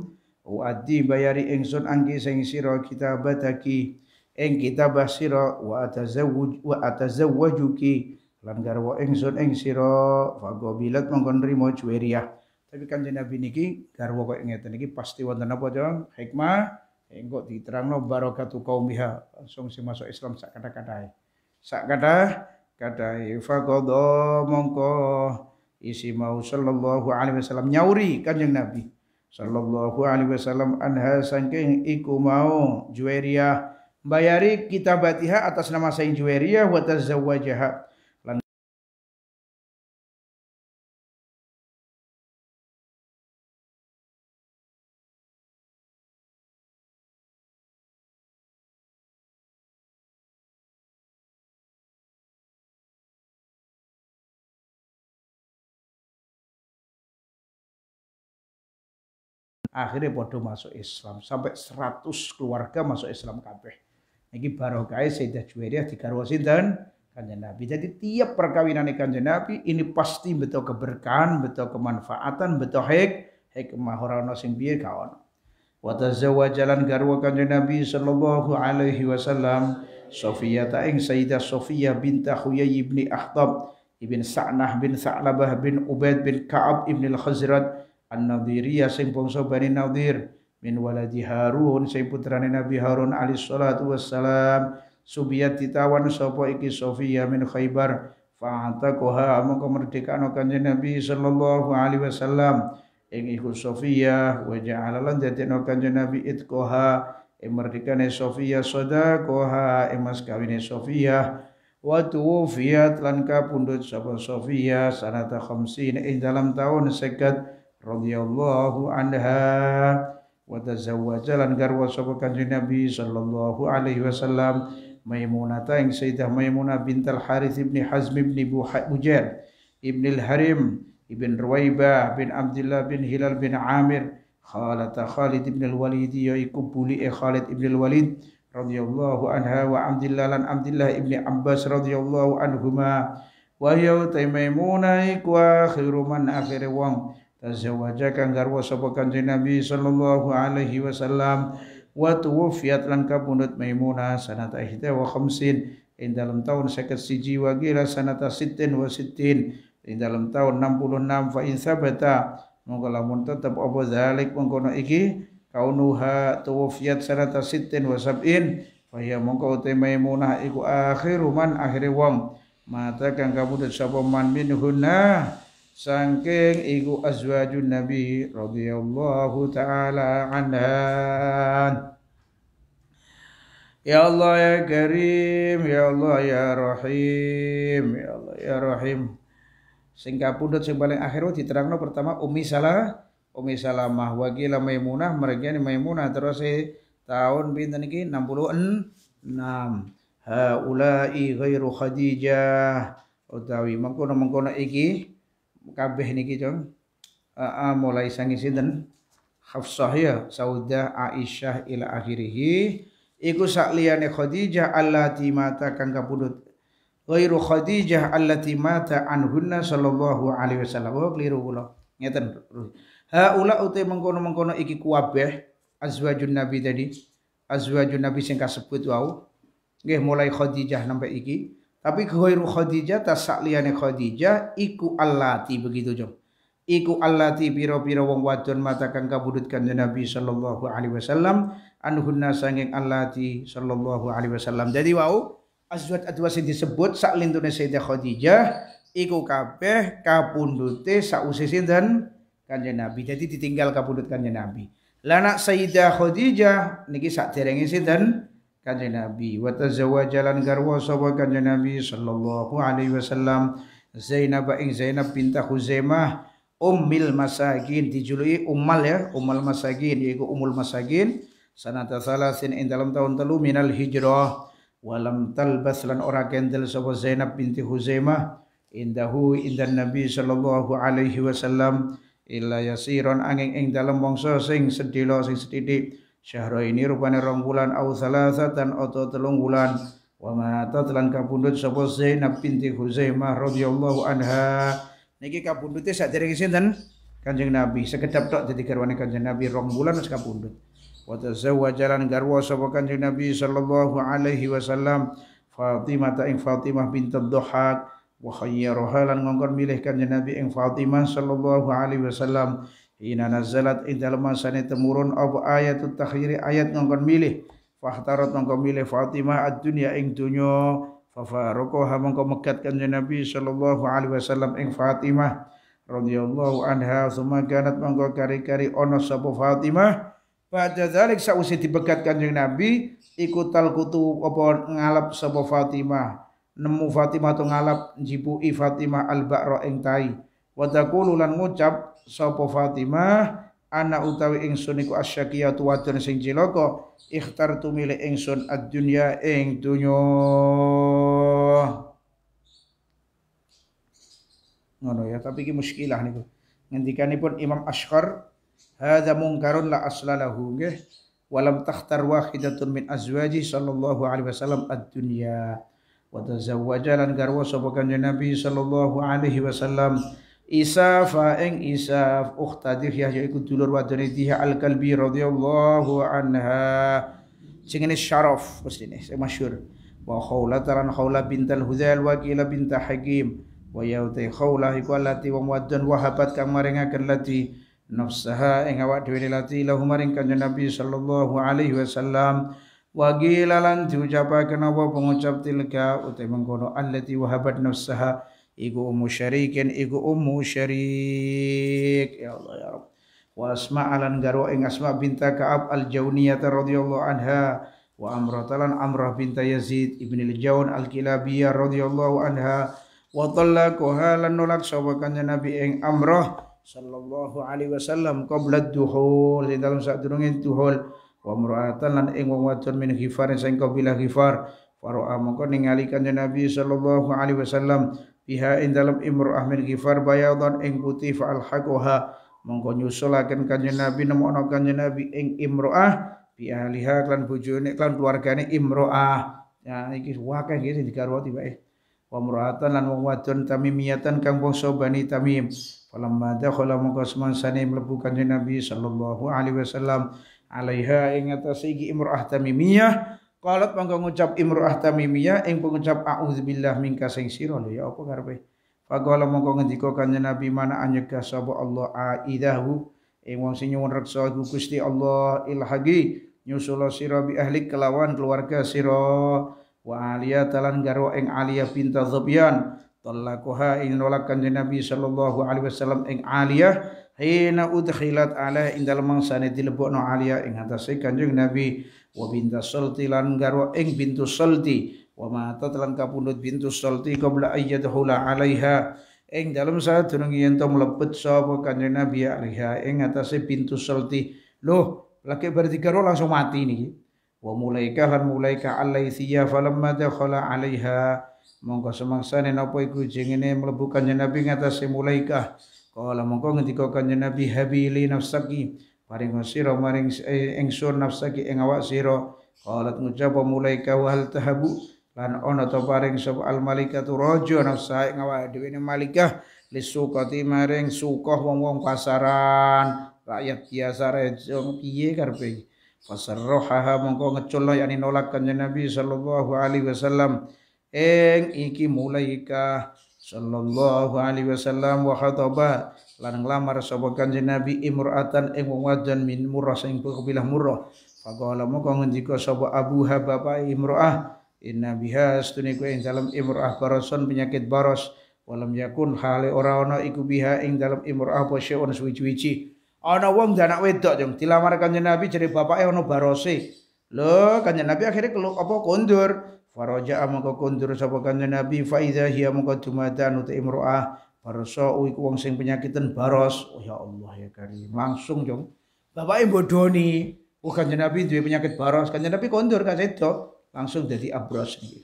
Wa'adi bayari ingsun angki sing sira kitabataki ing kitabah sira wa atazawwaj wa atazawwajuki lan garwa ingsun ing sira fagobilat mongko nrimo juweriah tapi kanjeng Nabi niki garwa kok ngeten niki pasti wonten apa to hikmah engko diterangno barokatu qaumiha langsung sing masuk Islam sak kadai, sakada sak kata katae mongko isi mau sallallahu alaihi wasallam nyauri kanjeng Nabi sallallahu alaihi wasallam anha saking iku mau juweriah bayari kitabatiha atas nama sayyid juweriah wa tazawwajaha akhirnya bodoh masuk Islam sampai 100 keluarga masuk Islam kabeh niki barokah Sayyidah Juwairiyah di sinten Kanjeng Nabi. Jadi tiap perkawinan Kanjeng Nabi ini pasti betul keberkahan, betul kemanfaatan, betul hek hek ora ana sing kawan. ka jalan garwa Kanjeng Nabi sallallahu alaihi wasallam Sofia Taing ing Sayyidah Sofia binta Huyai bin Akhtab ibn Sa'nah bin Sa'labah bin Ubaid bin Ka'ab ibn al-Khazraj an-nadhiriyah sing bangsa Bani Nadhir min waladi Harun sing putrane Nabi Harun alaihi salatu wassalam subiyat ditawan sapa iki Sofia min Khaibar fa'atakoha mongko merdekano kanjeng Nabi sallallahu alaihi wasallam ing iku Sofia wa alalan jateno dadekno kanjeng Nabi itqaha ing merdekane Sofia sadaqaha emas kawine Sofia wa tuwfiyat lan kapundhut sapa Sofia sanata 50 ing dalam tahun sekat radhiyallahu anha wa tazawwaja garwa sabakan kanjeng Nabi sallallahu alaihi wasallam Maimunata yang Sayyidah Maimunah bintal Harith ibn Hazm ibn Bujair ibn al-Harim ibn Ruwaibah bin Abdillah bin Hilal bin Amir khalata Khalid ibni al-Walid yaiku buli e Khalid ibn al-Walid radhiyallahu anha wa Abdullah lan Abdullah ibn Abbas radhiyallahu anhuma wa hiya Maimunah iku akhiru man akhir wong tazawajakan garwa sapa kanjeng Nabi sallallahu alaihi wasallam wa tuwfiyat lan kabunut Maimunah sanata ihda wa khamsin ing dalam tahun sekat siji wa gila sanata sitin wa sitin ing dalam tahun 66 fa in sabata moga lamun tetap apa zalik mengkono iki kaunuha tuwfiyat sanata sitin wa sab'in wa ya moga utai Maimunah iku akhiru man akhiri wong mata kang kabunut sapa man minhunah sangking iku azwajun nabi radhiyallahu taala anha Ya Allah ya Karim, ya Allah ya Rahim, ya Allah ya Rahim. Sing kapundhut sing paling akhir diterangno pertama umi Salah, umi Salamah wa qila Maimunah, mereka ni Maimunah terus tahun pinten iki 66. Haula'i ghairu Khadijah utawi mengkono-mengkono iki kabeh niki to uh, mulai sangi sinten Hafsah ya Saudah Aisyah ila akhirih iku sakliyane Khadijah allati mata kang kapundhut ghairu Khadijah allati mata anhunna sallallahu alaihi wasallam oh keliru kula ngeten haula uti mengkono-mengkono iki kuabeh azwajun nabi tadi azwajun nabi sing kasebut wau nggih mulai Khadijah sampai iki tapi ghairu Khadijah tasakliyane Khadijah iku allati begitu jom. Iku allati piro-piro wong wadon matakan kabudut kanjeng Nabi sallallahu alaihi wasallam anhunna sanging allati sallallahu alaihi wasallam. Jadi wau azwat adwa sing disebut sak lintune Sayyidah Khadijah iku kabeh kapundute sause sinten Kanjeng Nabi. Jadi ditinggal kapundut Kanjeng Nabi. Lanak Sayyidah Khadijah niki sak derenge sinten kanjeng Nabi wa tazawwajalan garwa sapa kanjeng Nabi sallallahu alaihi wasallam Zainab ing Zainab bintah Huzaimah Ummil Masakin dijuluki Ummal ya Ummal Masakin yaitu Ummul Masakin sanata salasin ing dalam tahun telu minal hijrah walam talbas lan ora kendel sapa Zainab binti Huzaimah indahu indan Nabi sallallahu alaihi wasallam illa yasiron angin ing dalam mangsa sing sedilo sing sedidik Syahro ini rupane rong bulan au salasatan atau telung bulan wa matat lan kapundhut sapa Zainab binti Huzaimah radhiyallahu anha niki kapundhute saderenge sinten Kanjeng Nabi sekedap tok dadi garwane Kanjeng Nabi rong bulan wis kapundhut wa tazawwajalan garwa sapa Kanjeng Nabi sallallahu alaihi wasallam Fatimah ta ing Fatimah bintu Dhahak wa khayyaraha lan ngongkon milih kanjeng Nabi ing Fatimah sallallahu alaihi wasallam Ina nazalat ing dalem masane temurun apa ayat takhiri ayat ngongkon milih fahtarat mongko milih Fatimah ad-dunya ing dunyo fafaruqaha mongko megat kanjeng Nabi sallallahu alaihi wasallam ing Fatimah radhiyallahu anha summa ganat mongko kari-kari ana sapa Fatimah pada dzalik sausi dibegatkan kanjeng Nabi ikutal kutu apa ngalap sapa Fatimah nemu Fatimah tu ngalap i Fatimah al-Ba'ra ing tai wa taqulu lan ngucap sapa Fatimah ana utawi ingsun iku asyaqiyatu wadon sing cilaka tumile milih ingsun ad-dunya ing dunya ngono ya tapi iki muskilah niku pun Imam Ashkar hadza mungkarun la aslalahu nggih walam takhtar wahidatun min azwaji sallallahu alaihi wasallam ad-dunya wa tazawwaja lan garwa sapa kanjeng Nabi sallallahu alaihi wasallam Isaf, ing isaf ukhta ya yaiku dulur wadone Dihya Al-Kalbi radhiyallahu anha sing ini syaraf mesti ini sing masyhur wa khawlataran khawla bintal hudzal wa qila binta hakim wa yauti khawlah iku allati wa muaddan wa habat kang maringaken lati nafsaha ing awak dhewe lati lahu maring kanjeng Nabi sallallahu alaihi wasallam wa qila lan diucapaken apa pengucap tilka utai mengkono allati wa habat nafsaha iku ummu syarikin iku ummu syarik ya Allah ya Rabb wa asma alan garwa ing asma binta ka'ab al-jauniyah radhiyallahu anha wa amratalan amrah binta yazid ibn al-jaun al-kilabiyah radhiyallahu anha wa talaquha lan nolak sapa nabi ing amrah sallallahu alaihi wasallam qabla duhul di dalam sadurunge duhul wa muratan lan ing wong wadon min ghifar sing kabilah ghifar Faro'a mongko ningali kanjeng Nabi sallallahu alaihi wasallam fiha ing dalam imru'ah min ghifar bayadon ing putih fa alhaquha mongko nyusulaken kanjeng nabi nemono kanjeng nabi ing imru'ah bi ahliha lan bojone lan keluargane imru'ah ya iki wakeh iki sing digarwati bae wa muratan lan wong wadon tamimiyatan kang bangsa bani tamim falamma dakhala mongko semansane mlebu kanjeng nabi sallallahu alaihi wasallam alaiha ing atas iki imru'ah tamimiyah kalau mangko ngucap imro'ah tamimiyah ing pengucap auzubillah minka sing sira lho ya apa karepe. Faqala mongko ngendika kanjeng Nabi mana anyegah sapa Allah aidahu ing wong sing nyuwun reksa iku Gusti Allah ilhagi nyusula sira bi ahli kelawan keluarga sira wa aliyah talan garwa ing aliyah binta Zubyan talaquha ing nolak kanjeng Nabi sallallahu alaihi wasallam ing aliyah hina udkhilat ala ing dalem mangsane dilebokno aliyah ing atase kanjeng Nabi wa binta salti lan garwa ing bintu salti wa mata telan kapundhut bintu salti qabla ayyadhula alaiha ing dalem sadurung yen to mlebet sapa kanjeng Nabi alaiha ing atase bintu salti loh lagi berarti karo langsung mati niki wa mulaika lan mulaika alaithiya falamma dakhala alaiha mongko semangsa napa iku jengene mlebu kanjeng Nabi ngatasé mulaika kala mongko ngendika kanjeng Nabi habili nafsaki paringa sira maring eh, ingsun nafsaki ing awak sira qalat ngucap mulaika wa hal tahabu lan ana ta paring sapa al malikatu rojo nafsa ing awak dhewe malikah lisukati maring sukoh wong-wong pasaran rakyat biasa rejong piye karepe rohaha mongko ngecul yani nolak kanjeng Nabi sallallahu alaihi wasallam eng iki mulai ka sallallahu alaihi wasallam wa khataba lan nglamar sapa kanjeng Nabi imra'atan ing wong wadon min murrah sing kabilah murrah faqala moko ngendika sapa abuha bapak imra'ah inna biha astune ing dalam imra'ah baroson penyakit baros walam yakun hale ora ana iku biha ing dalam imra'ah apa syai'un suwi-suwi ana wong anak wedok jeng dilamar kanjeng Nabi jere bapake ana barose lho kanjeng Nabi akhirnya keluk apa kondur faraja mongko kondur sapa kanjeng Nabi fa idza hiya mongko dumadan uta imra'ah Barso oh, iku wong sing penyakitan baros. Oh ya Allah ya Karim. Langsung dong. Bapaknya bodoni. Oh kanjeng Nabi duwe penyakit baros. Kanjeng Nabi kondur kan sedo. Langsung jadi abros niki.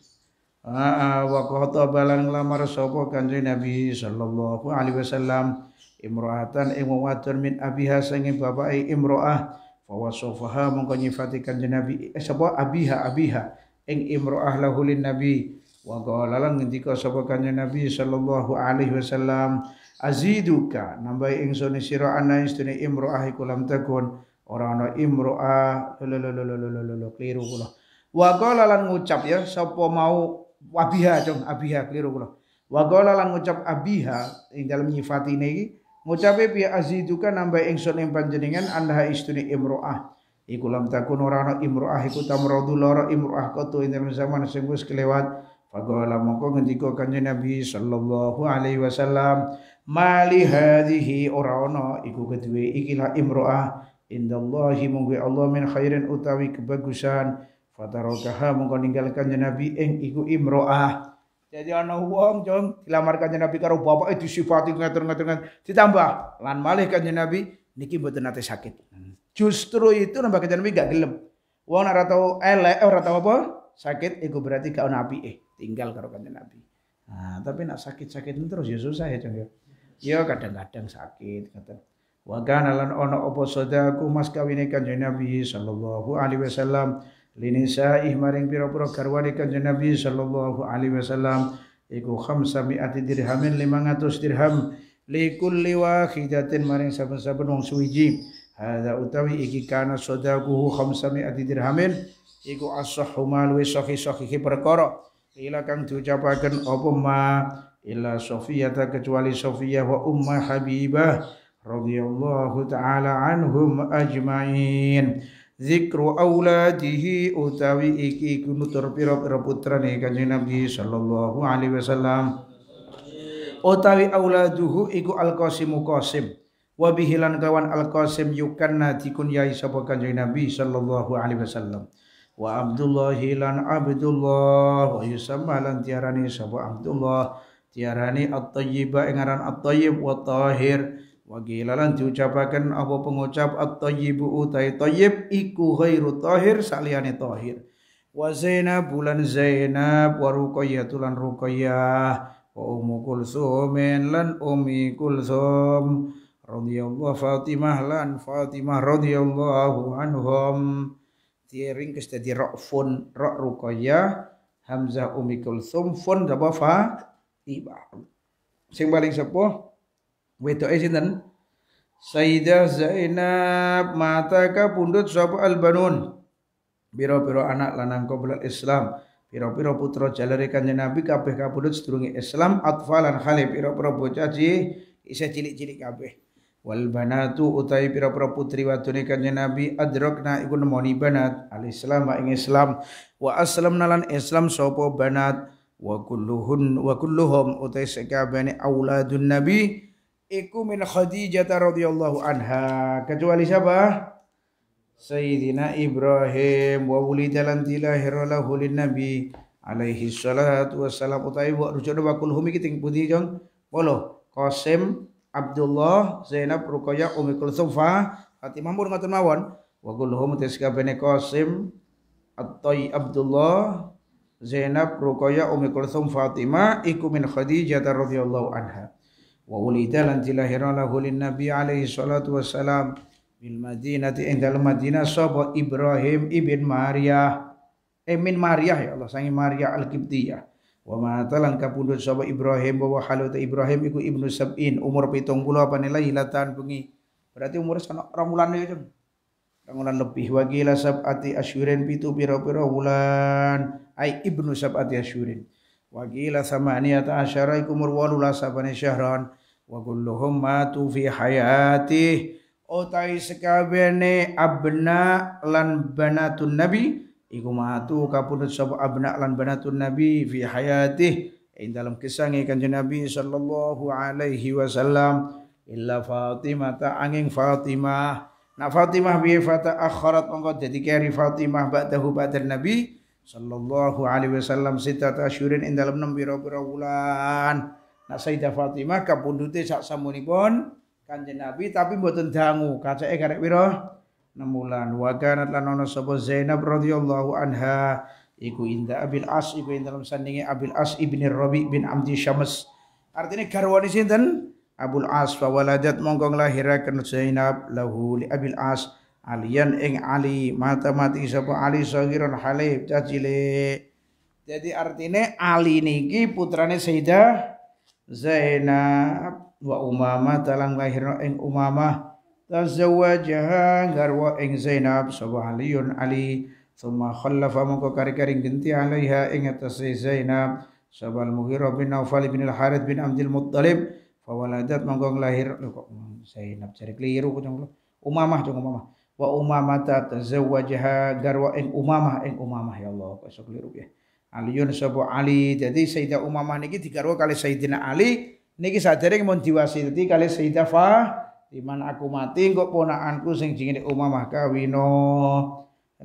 Ah wa qata balan nglamar sapa kanjeng Nabi sallallahu alaihi wasallam imro'atan ing wadon min abiha sange bapak imro'ah fawasofaha mongko nyifati kanjeng Nabi eh, abiha abiha ing imro'ah lahulin Nabi wa qala lan ngendika sapa kanjeng Nabi sallallahu alaihi wasallam aziduka nambahi ingsun sira ana istune imroah iku lam takun ora ana imroah lo keliru kula wa qala lan ngucap ya sapa mau abiha jong abiha keliru kula wa qala lan ngucap abiha ing dalem nyifatine iki ngucape piye aziduka nambahi ingsun ing panjenengan anda istune imroah iku lam takun ora ana imroah iku tamradu lara imroah koto ing zaman sing wis kelewat Faqala mongko ngendika Kanjeng Nabi sallallahu alaihi wasallam, "Mali hadhihi ora ana iku ikilah imro'ah indallahi munggu Allah min khairin utawi kebagusan." Fatarokaha mongko ninggal Kanjeng Nabi eng iku imro'ah. Jadi ana wong jong dilamar Kanjeng Nabi karo itu eh, disifati ngatur-ngatur ditambah lan malih Kanjeng Nabi niki mboten nate sakit. Justru itu nambah Kanjeng Nabi gak gelem. Wong ora tau elek ora tau apa sakit iku berarti gak ana apike. Eh tinggal karo kanjeng Nabi. Nah, tapi nak sakit-sakit terus ya susah ya, yo ya. Iya. ya. kadang-kadang sakit kata. Wa kana lan ono apa sedaku mas kawine kanjeng Nabi sallallahu alaihi wasallam linisaih maring pira-pira garwane kanjeng Nabi sallallahu alaihi wasallam iku khamsa mi'ati dirhamin 500 dirham li kulli wahidatin maring saben-saben wong suwiji hadza utawi iki kana sedaku sami ati dirhamin iku as-sahhu wa sahih sahih perkara Ila kang diucapaken apa ma illa Sofiyata kecuali Sofiyah wa Umma Habibah radhiyallahu taala anhum ajmain. Zikru dihi utawi iki kunutur pira-pira putrane Kanjeng Nabi sallallahu alaihi wasallam. Utawi auladuhu iku Al-Qasim Qasim. Wa bihilan kawan Al-Qasim yukanna dikunyai sapa Kanjeng Nabi sallallahu alaihi wasallam wa Abdullah lan Abdullah wa yusamma lan tiarani sabu Abdullah tiarani at-tayyiba ing at-tayyib wa tahir wa gilalan diucapaken apa pengucap at-tayyibu utai tayyib iku ghairu tahir saliani tahir wa Zainab bulan Zainab wa Ruqayyah lan Ruqayyah wa umukul Kulsum lan Ummi Kulsum radhiyallahu Fatimah lan Fatimah radhiyallahu anhum tiring ke jadi rok fun rok ruqayyah hamzah umi kulsum fun apa fa tiba sing paling sepuh wedoke eh sinten Sayyidah Zainab mata pundut sapa albanun biro-biro anak lanang qoblal Islam biro-biro putra jalari kanjeng Nabi kabeh kapundhut sedurunge Islam atfalan khali biro-biro bocah ji isih cilik-cilik kabeh wal banatu utai pira-pira putri watune kanjeng Nabi adrakna iku nemoni banat al Islam ing Islam wa aslamna nalan Islam sopo banat wa kulluhun wa kulluhum utai sekabehane auladun Nabi iku min Khadijah radhiyallahu anha kecuali siapa Sayyidina Ibrahim wa wuli lan tilahir lahu lin Nabi alaihi salatu wassalam utai wa rujuk wa kulluhum iki ting pundi jong kosem Qasim Abdullah Zainab Rukoya Umikul Kulsum Fa Fatimah mun ngoten mawon wa kulluhum tiskabene Qasim at Abdullah Zainab Rukoya Umikul Kulsum Fatima iku min Khadijah radhiyallahu anha wa ulida lan tilahira lahu lin nabi alaihi salatu wassalam bil madinati indal madinah sapa Ibrahim ibn Maria eh min Maria ya Allah sangi Maria al Kibdiyah Wa ma'ata lan kapundhut sapa Ibrahim wa haluta Ibrahim iku ibnu sab'in umur 70 apa nilai hilatan bengi. Berarti umur sana ramulan wulan ya, Jeng. Rong lebih wa gila sab'ati asyurin pitu pira-pira wulan. Ai ibnu sab'ati asyurin. Wa gila samaniyata asyara iku umur 18 apa syahran. Wa kulluhum matu fi hayatih. Otai sekabene abna lan banatun nabi iku matu kapunut sapa abna lan banatun nabi fi hayatih ing dalam kisah kanjeng nabi sallallahu alaihi wasallam illa Fatimah ta angin Fatimah Nah Fatimah bi fata akhirat mongko jadi keri Fatimah ba'dahu ba'dan Nabi sallallahu alaihi wasallam sitata asyurin ing dalam nem pira-pira wulan. Nah Sayyidah Fatimah kapundhute sak samunipun Kanjeng Nabi tapi mboten dangu, kacake karek pira? nemulan wa kanat lan ono sapa Zainab radhiyallahu anha iku inda Abil As iku ing dalam sandinge Abil As ibni Rabi bin Amdi Syams artinya garwane sinten Abul As wa waladat mongko nglahiraken Zainab lahu li Abil As alian ing Ali mata mati sapa Ali sagiron halib cacile jadi artinya Ali niki putrane Sayyidah Zainab wa Umamah talang lahirna ing Umamah tazawwajaha garwa ing Zainab sapa Aliun Ali thumma khallafa moko kari-kari genti alaiha ing atase Zainab sapa Al-Mughirah bin Naufal bin Al-Harith bin Abdul Muttalib waladat mongko lahir kok Zainab cari keliru kok Umamah dong Umamah wa umamata tazawwajaha garwa ing Umamah ing Umamah ya Allah kok iso keliru ya Aliun sapa Ali jadi Sayyidah Umamah niki digarwa kali Sayyidina Ali niki sadherek mun diwasiti kali Sayyidah Fa Iman aku mati kok ponakanku sing jenenge Umamah kawino.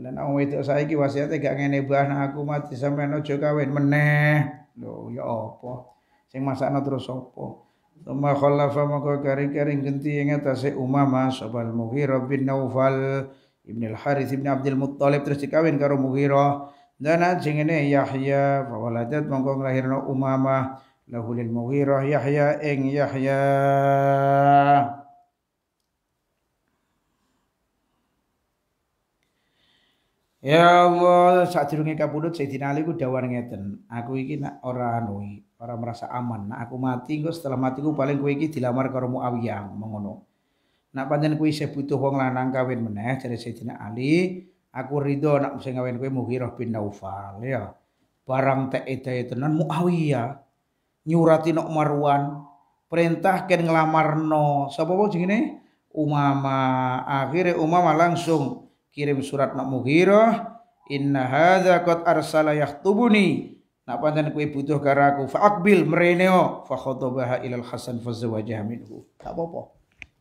Lan wong wedok saiki wasiate gak ngene bah aku mati sampean aja kawin meneh. Lho ya apa? Sing masakno terus sapa? Tuma khallafa maka kering kering genti ing atase Umamah sobal Mughirah bin Naufal Ibn al-Harith ibn Abdul Muttalib terus dikawin karo Mughirah. Dan jengene Yahya fawaladat mongko nglahirno Umamah lahu lil Mughirah Yahya ing Yahya Ya Allah, sadurunge kapundhut Sayyidina Ali ku nggak ngeten, aku iki nak ora anui, ora merasa aman. Nah, aku mati engko setelah mati ku paling kowe iki dilamar karo Muawiyah, mengono. Nak pancen kowe saya butuh wong lanang kawin meneh jadi Sayyidina Ali, aku ridho nak sing kawin kowe Mughirah bin Naufal ya. Barang tek itu, tenan Muawiyah nyurati nak Marwan, perintah ken nglamarno. Sapa wae jenenge? Umama. akhirnya Umama langsung kirim surat nak Mughirah inna hadza qad arsala tubuni nak pancen kowe butuh karo aku fa aqbil mreneo fa khatabaha ilal hasan fazawajaha minhu tak apa-apa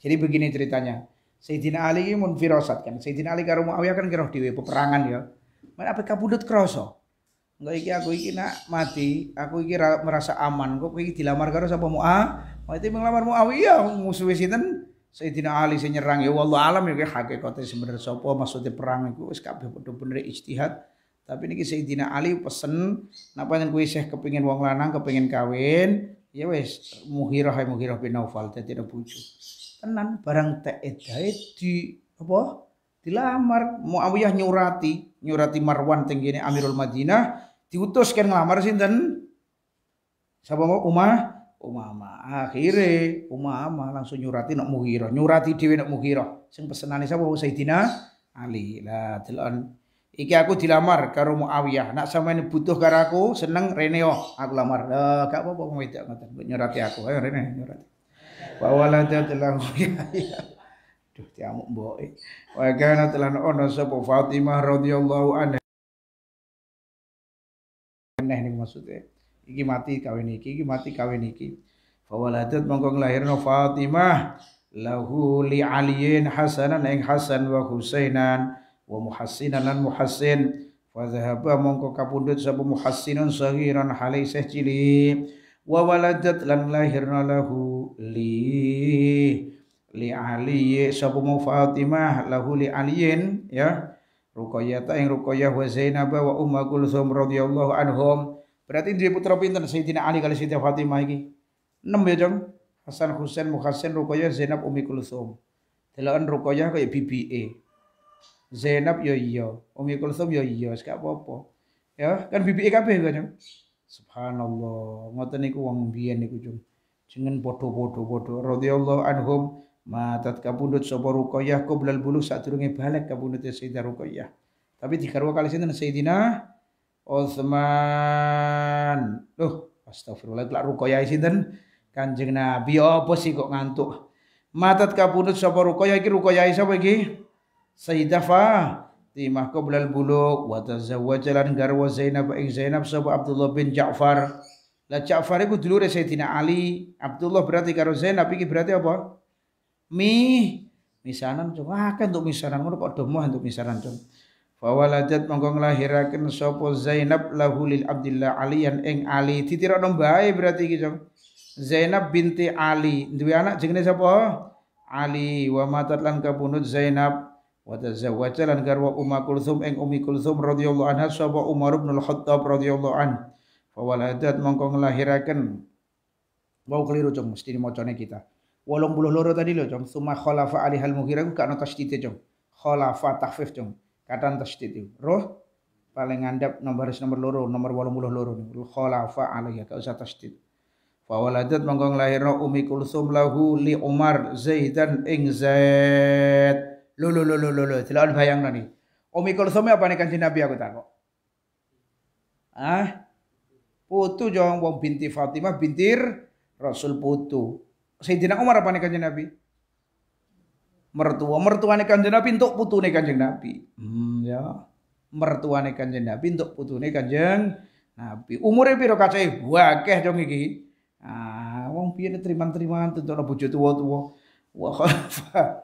jadi begini ceritanya Sayyidina Ali ini mun firasat kan Sayyidina Ali karo Muawiyah kan kira dhewe peperangan ya mana apa kabudut krasa Enggak iki aku iki nak mati, aku iki merasa aman. Kok iki dilamar karo sapa Mu'a? Mati melamar Muawiyah musuh sinten? Sayyidina Ali sing nyerang ya wallah alam ya hakikate sebenarnya sapa maksudnya perang iku wis kabeh padha bener ijtihad. Tapi niki Sayyidina Ali pesen napa yen kuwi isih kepengin wong lanang kepengin kawin ya wis muhirah ya muhirah bin Naufal dadi bojo. Tenan barang tak edae di apa? Dilamar Muawiyah nyurati, nyurati Marwan tenggene Amirul Madinah diutus kan ngelamar sinten? Sapa mau Umar Umama. Akhire Umama langsung nyurati nak Mughirah, nyurati dhewe nak Mughirah. Sing pesenane sapa Sayyidina Ali. la delon iki aku dilamar karo Muawiyah. Nak sampean butuh karo aku, seneng rene yo oh, aku lamar. Eh gak apa-apa wedok ngoten, nyurati aku. Ayo rene nyurati. Wa waladat lahu Duh tiamuk mboke. Wa kana telan ono sapa Fatimah radhiyallahu anha. Nah nih maksudnya iki mati kawin iki iki mati kawin iki fawaladat mongko nglairno Fatimah lahu li aliyin hasanan ing hasan wa husainan wa muhassinan lan muhassin fa dhahaba mongko kapundhut sapa muhassinun saghiran hale Cili. wa waladat lan lahirna lahu li li ali sapa mu Fatimah lahu li aliyin ya Ruqayyah ing Ruqayyah wa Zainab wa Ummu Kulsum radhiyallahu anhum Berarti dua putra pinter, Sayyidina Ali kali Sayyidina Fatimah ini enam ya, dong. Hasan Husain Mukhasin Rukoyah Zainab Umi Kulsum. Dalam Rukoya kaya BBA. E. Zainab ya iya, Umi Kulsum ya iya, gak apa-apa. Ya, kan BBA e kabeh kan, Jong. Subhanallah, ngoten niku wong biyen niku, Jong. Jangan bodoh bodoh bodoh. Radiyallahu anhum matat sopa Rukoya. kau belal bulu saat sadurunge balik kabunutnya Sayyidina Rukoyah, Tapi dikarwa kali sini Sayyidina Utsman. Loh, astagfirullah lak ruqayah sinten? Kanjeng Nabi apa sih kok ngantuk? Matat kapunut sapa rukoyai iki ruqayah sapa iki? Sayyidah Fatimah qoblal buluk wa tazawwajalan garwa Zainab ing Zainab sapa Abdullah bin Ja'far. Lah Ja'far iku dulure Sayyidina Ali. Abdullah berarti karo Zainab iki berarti apa? Mi misanan cuma akan kan untuk misanan ngono kok domoh untuk misanan cuma. Fawaladat mongkong lahirakan sapa Zainab lahu lil Abdillah yang eng Ali. dong bae berarti iki, Zainab binti Ali, duwe anak jenenge sapa? Ali wa matat lan kabunut Zainab wa tazawwaja lan garwa Umma Kulthum eng Ummi Kulthum radhiyallahu anha sapa Umar bin Al-Khattab an. Fawaladat mongko nglahiraken Wau keliru cung mesti macane kita. 82 tadi lho cung. Suma khalafa alihal mughirah gak ono tasydid cung. Khalafa tahfif cung kataan tasdid roh paling ngandap nomor baris nomor loro nomor 80 loro khalafa alaiha ka usah tasdid fa waladat lahir nglahirno umi kulsum lahu li umar zaidan ing zaid lo lo lo lo lo dilawan nani. nih umi kulsum apa nih kanjeng nabi aku takok ah putu jong wong binti Fatimah bintir Rasul putu Sayyidina Umar apa nih kanjeng Nabi mertua mertuane kanjeng Nabi untuk putune kanjeng Nabi hmm, ya mertuane kanjeng Nabi untuk putune kanjeng Nabi Umurnya piro kacai. wakeh dong iki ah wong piye terima-terima tentono bojo tuwa-tuwa wa khalafa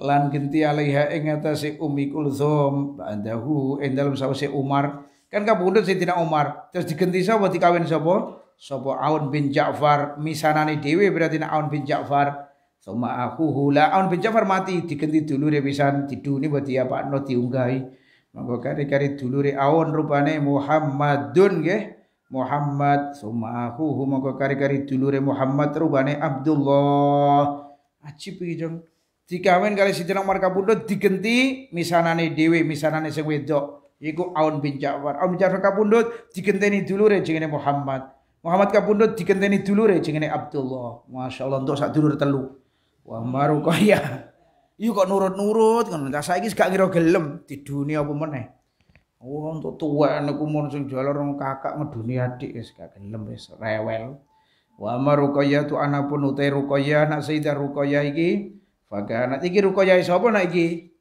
lan genti alaiha ing atase umi Kulzum bandahu ing dalem sawise Umar kan si tidak Umar terus digenti sapa dikawin sapa sapa Aun bin Ja'far misanane dhewe berarti Aun bin Ja'far Soma aku hula aun bin Ja'far mati digenti dulure pisan diduni buat dia Pak No diunggahi. Monggo kari-kari dulure aun rupane Muhammadun ge Muhammad soma aku monggo kari-kari dulure Muhammad rupane Abdullah. Ajib iki jong. Dikawin kali jenang Umar Kapundhut diganti misanane dewi misanane sing wedok. Iku Aun bin Ja'far. Aun bin Ja'far Kapundhut digenteni dulure jengene Muhammad. Muhammad diganti digenteni dulure jengene Abdullah. Allah untuk saat dulur telu. Wah maru kaya. Iya kok nurut-nurut ngono. -nurut. Saya iki gak kira gelem di dunia apa meneh. Oh, wong tu tua anak umur sing orang kakak meduni adik wis gak gelem rewel. Wa marukaya tu ana pun utai rukaya anak Sayyidah rukaya iki. anak iki rukaya sapa nak iki?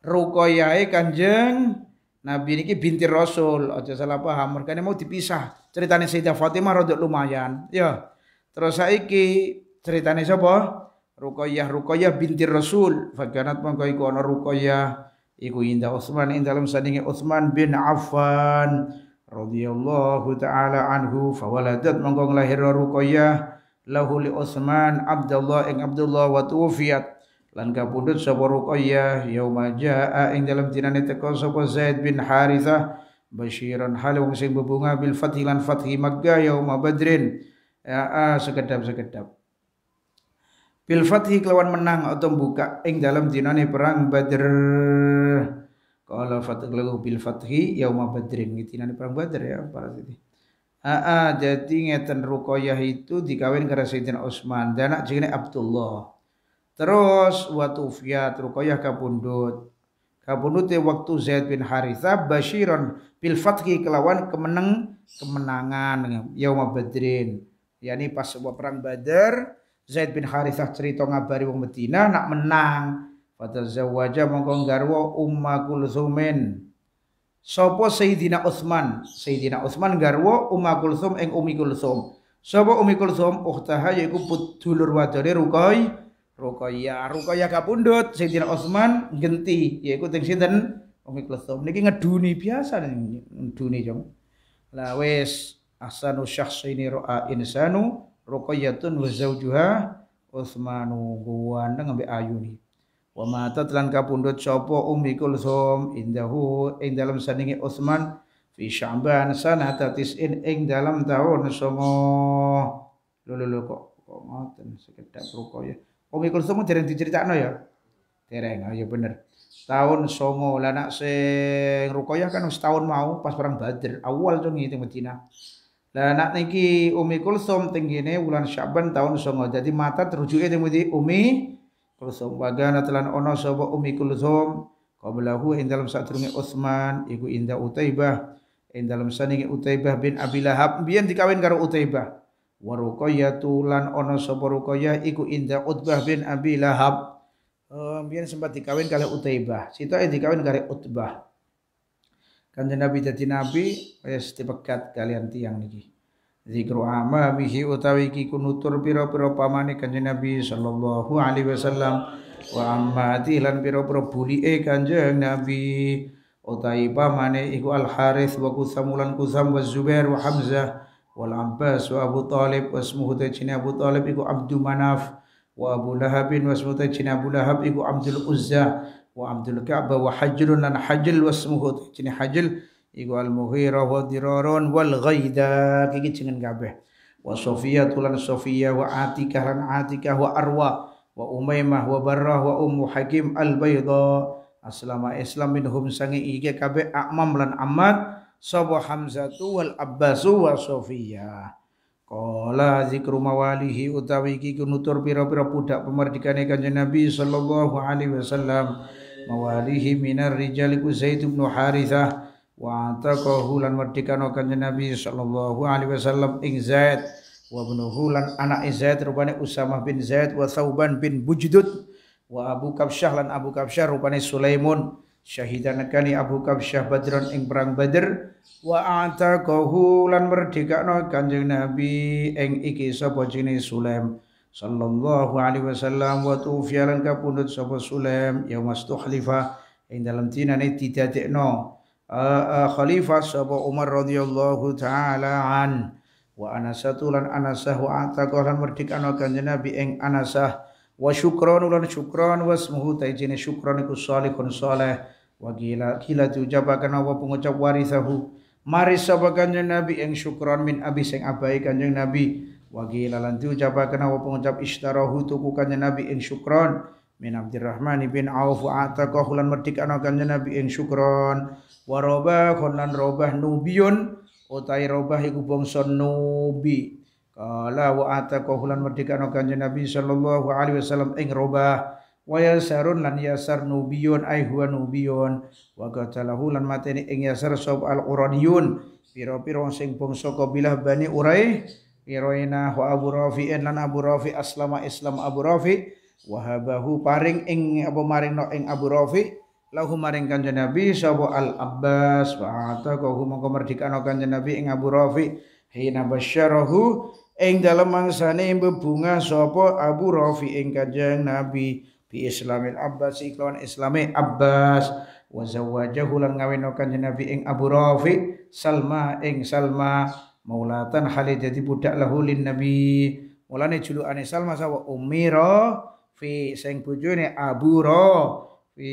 Rukayae Kanjeng Nabi niki binti Rasul. Aja salah paham. Merkane mau dipisah. Ceritanya Sayyidah Fatimah rodok lumayan. Ya. Terus saiki ceritane sapa? Ruqayyah Ruqayyah binti Rasul fakanat mangko iku ana Ruqayyah iku inda Utsman ing dalam sandinge Utsman bin Affan radhiyallahu taala anhu fawaladat mangko lahir Ruqayyah lahu li Utsman Abdullah ing Abdullah wa tuwfiyat lan kapundhut sapa Yau yauma jaa ing dalam dinane teka sapa Zaid bin Harithah basyiran halung sing bebunga bil fathi lan fathi Makkah yauma Badrin ya ah, sekedap sekedap bil fathi kelawan menang atau buka ing dalam dinane perang Badr qala fatqalu bil fathi yauma badrin ing dinane perang Badr ya para sini Aa, jadi ngeten Rukoyah itu dikawin karena Sayyidina Utsman dan anak jenenge Abdullah. Terus fiat Rukoyah kapundut. Kapundut waktu Zaid bin Haritha basyiron bil fathi kelawan kemenang kemenangan yauma badrin. Yani pas sebuah perang Badr. Zaid bin Harithah cerita ngabari wong Medina nak menang. Fata zawaja mongko garwa Umma Kulzumin. Sopo Sayyidina Utsman, Sayyidina Utsman garwa Umma Kulsum ing Ummi Kulsum. Sopo Ummi Kulsum ukhtaha yaiku dulur wadone Ruqay. rukaya, rukaya kapundhut Sayyidina Utsman genti yaiku teng sinten Ummi Kulsum. Niki ngeduni biasa ngeduni jong. Lah wis ahsanu syakhsaini roa insanu Ruqayyatun wa zawjuha Utsmanu gandeng ambek ayuni. Wa mata telan kapundhut sapa Ummi Kulsum indahu ing dalam sandingi Utsman fi Sya'ban sanata tis'in ing dalam tahun songo. Lho lho kok kok ngoten sekedap ruko ya. Ummi Kulsum dereng diceritakno ya. Dereng, ya bener. Tahun songo lana se sing rukoyah kan setahun mau pas perang Badr awal tuh ngitung Madinah. Lah nak niki Umi Kulsum tinggine wulan Syaban tahun songo. Jadi mata terujuke di Umi Kulsum. Wagana telan ono sapa Umi Kulsum qablahu ing dalam sadurunge Utsman iku inda Utaibah ing dalam saninge Utaibah bin Abi Lahab biyen dikawin karo Utaibah. Wa Ruqayyatu lan ono sapa Ruqayyah iku inda Utbah bin Abi Lahab. Uh, eh, biyen sempat dikawin kali Utaibah. Situ dikawin kali Utbah. Kanjeng Nabi dadi nabi wis dipegat kalian tiang niki. Zikru amamihi utawi iki kunutur pira-pira pamane Kanjeng Nabi sallallahu alaihi wasallam wa ammati lan pira-pira bulike Kanjeng Nabi utawi pamane iku Al Harith wa kuthamulan kutham Kusam wa Zubair wa Hamzah wal Abbas wa Abu Talib wasmuhu tajina Abu Talib iku Abdul Manaf wa Abu Lahab wasmuhu tajina Abu Lahab iku Abdul Uzza وعبد الكعبة وحجر لنا حجل واسمه تجني حجل يقول المغيرة وضرار والغيدة كي تجني كعبة وصوفية لنا صوفية وعاتكة لنا عاتكة وأروى وأميمة وبرة وأم حكيم البيضاء Aslama Islam minhum sangi ige kabe akmam lan amat Sabu Hamzatu wal Abbasu wa Sofiyah Kala zikru mawalihi utawi iki nutur pira-pira budak pemerdekane Kanjeng Nabi sallallahu alaihi wasallam mawalihi minar rijal ku Zaid bin Harithah wa ataqahu lan merdekano Kanjeng Nabi sallallahu alaihi wasallam ing Zaid wa ibnuhu lan anak Zaid rupane Usamah bin Zaid wa bin Bujdud wa Abu Kabsyah lan Abu Kabsyah rupane Sulaimun syahidanakani Abu Syah Badran ing perang Badr wa ataqahu lan merdekakno Kanjeng Nabi ing iki sapa jenis Sulaim sallallahu alaihi wasallam wa tufiya lan kapundhut sapa Sulaim yaumas tuhlifa ing dalam dinane didadekno uh, uh, khalifah sapa Umar radhiyallahu taala an wa anasatulan anasah wa ataqahu lan merdekakno Kanjeng Nabi ing anasah wa syukron ulan syukron wasmuhu ta jene syukron iku salihun saleh wa gila gila diucapaken apa pengucap warisahu Mari sapa kanjeng Nabi yang syukron min abi sing abai kanjeng Nabi wa gila lan diucapaken apa pengucap ishtarahu tuku kanjeng Nabi yang syukron min Abdurrahman bin Auf ataqahu lan merdikana kanjeng Nabi yang syukron wa robah lan robah nubiyun utai robah iku bangsa nubi qala wa ataqahu lan merdekano kanjeng Nabi sallallahu alaihi wasallam ing robah wa yasarun lan yasar nubiyun ai huwa nubiyun wa qatalahu lan mateni ing yasar sop al quraniyun piro piro sing bangsa kabilah bani urai Iroina wa Abu Rafi'in lan Abu Rafi aslama Islam Abu Rafi wahabahu paring ing apa maring no ing Abu Rafi lahu maring kanjeng Nabi sapa Al Abbas wa ataqahu merdeka no kanjeng Nabi ing Abu Rafi hina basyarahu ing dalam mangsane bebungah sapa Abu Rafi ing Kanjeng Nabi bi Islamil Abbas iklawan Islame Abbas wa zawwajahu lan ngawino Kanjeng Nabi ing Abu Rafi Salma ing Salma maulatan hale jadi budak lahu lin Nabi mulane julukane Salma sawa Umira fi sing bojone Abu Rafi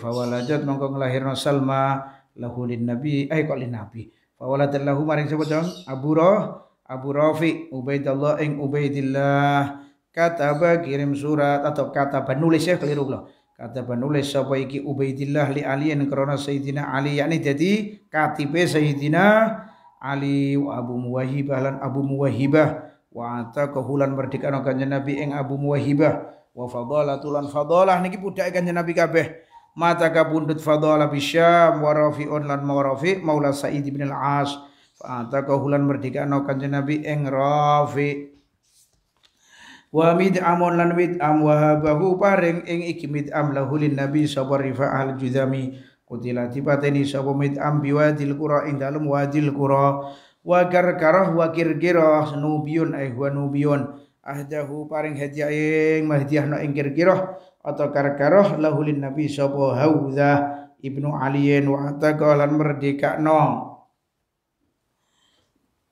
fawalajat mongko nglahirno Salma lahu lin Nabi eh kok lin Nabi fawaladat lahu maring sapa Abu Rafi Abu Rafi Ubaidullah ing Ubaidillah kata kirim surat atau kata penulis ya keliru kula kata penulis sapa iki Ubaidillah li aliin karena Sayyidina Ali yakni jadi katibe Sayyidina Ali wa Abu Muwahibah lan Abu Muwahibah wa ataqahulan merdekano kanjeng Nabi ing Abu Muwahibah wa fadalatulan fadalah niki budhek kanjeng Nabi kabeh mata kabundut fadalah bisyam wa rafi'un lan mawrafi maula Sa'id bin al-As Fa'ata kahulan merdeka no kanjeng Nabi eng Rafi. Wa mid'amun lan mid'am wahabahu paring eng iki am lahulin Nabi sapa Rifa'ah al-Judami. Kutila tibateni sapa mid'am biwadil qura ing dalem wadil kura Wa gargarah wa kirgirah nubiyun ay huwa nubiyun. Ahdahu paring hadiah ing mahdiah no kir kirgirah atau gargarah lahulin Nabi sapa Haudzah ibnu Aliyin wa ataqalan merdeka no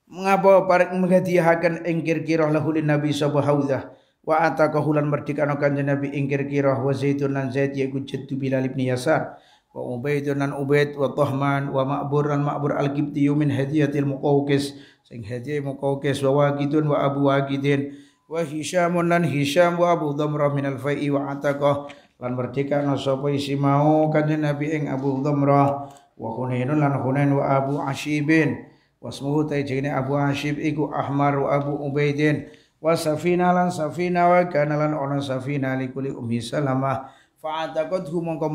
mengapa parek menghadiahkan engkir kirah lahulin nabi sapa haudah wa ataqahu lan merdekano kanjeng nabi ingkir kirah wa zaitun lan zait yaiku jaddu bilal ibn yasar wa ubaidun lan ubaid wa tahman wa ma'bur lan ma'bur al qibtiyu min hadiyatil muqawqis sing hadiah muqawqis wa waqidun wa abu waqidin wa hisyamun lan hisyam wa abu dhamra min al fai wa ataqah lan merdekano sapa isi mau kanjeng nabi eng abu dhamra wa hunainun lan hunain wa abu ashibin wasmuhu ta Abu Hashim iku Ahmar wa Abu Ubaidin wa safina lan safina wa kana lan ana safina likuli ummi salamah fa ataqadhu mongko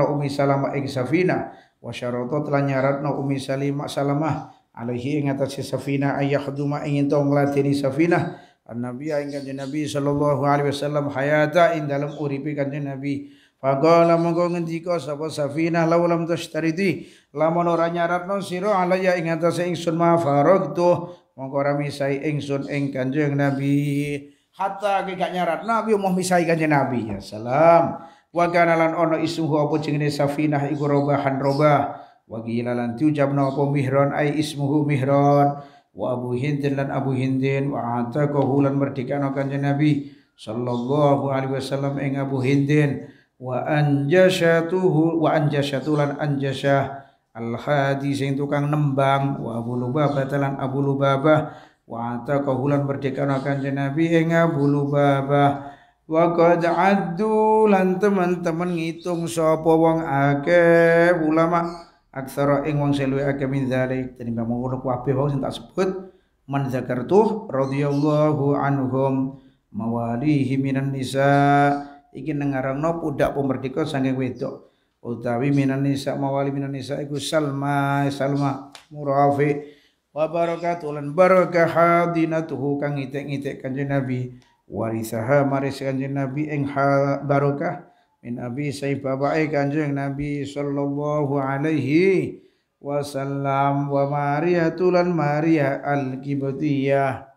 no ummi salamah ing safina wa no telah nyaratno ummi salimah salamah alaihi ingatasi atase safina ayakhduma ing to ngladeni safina Nabi ing jenabi Nabi sallallahu alaihi wasallam hayata ing dalam uripe kanjeng Nabi Faqala mongko ngendika sapa Safinah laulam tashtariti lamun ora nyaratno sira alaya ing atase ingsun ma faragtu mongko ora misai ingsun ing Kanjeng Nabi hatta ki gak nyaratno nah, aku mau misai Kanjeng Nabi ya salam wa kana lan ono ismuhu apa jenenge Safinah iku robahan robah wa qila lan tujabna apa mihron ai ismuhu mihron wa Abu Hindin lan Abu Hindin wa ataqahu lan merdekano Kanjeng Nabi sallallahu alaihi wasallam ing Abu Hindin wa anjasyatuhu wa anjasyatulan anjasyah al hadi sing tukang nembang wa abu lubabah talan abu lubabah wa ataqahulan berdekana kanjeng jenabi ing abu lubabah wa qad addu lan teman-teman ngitung sapa wong akeh ulama aksara ing wong selue akeh min zalik tenimbang ngono kabeh wong sing tak sebut man zakartuh radhiyallahu anhum mawalihi minan nisa' iki nengarangno budak pemberdeka saking wedok utawi minanisa nisa mawali minanisa nisa iku salma salma murafi wa barakatuh lan barakah hadinatuhu kang itek itek kanjeng nabi warisaha maris kanjeng nabi ing barakah min abi sai babae kanjeng nabi sallallahu alaihi wasallam wa tulan maria al-kibdiyah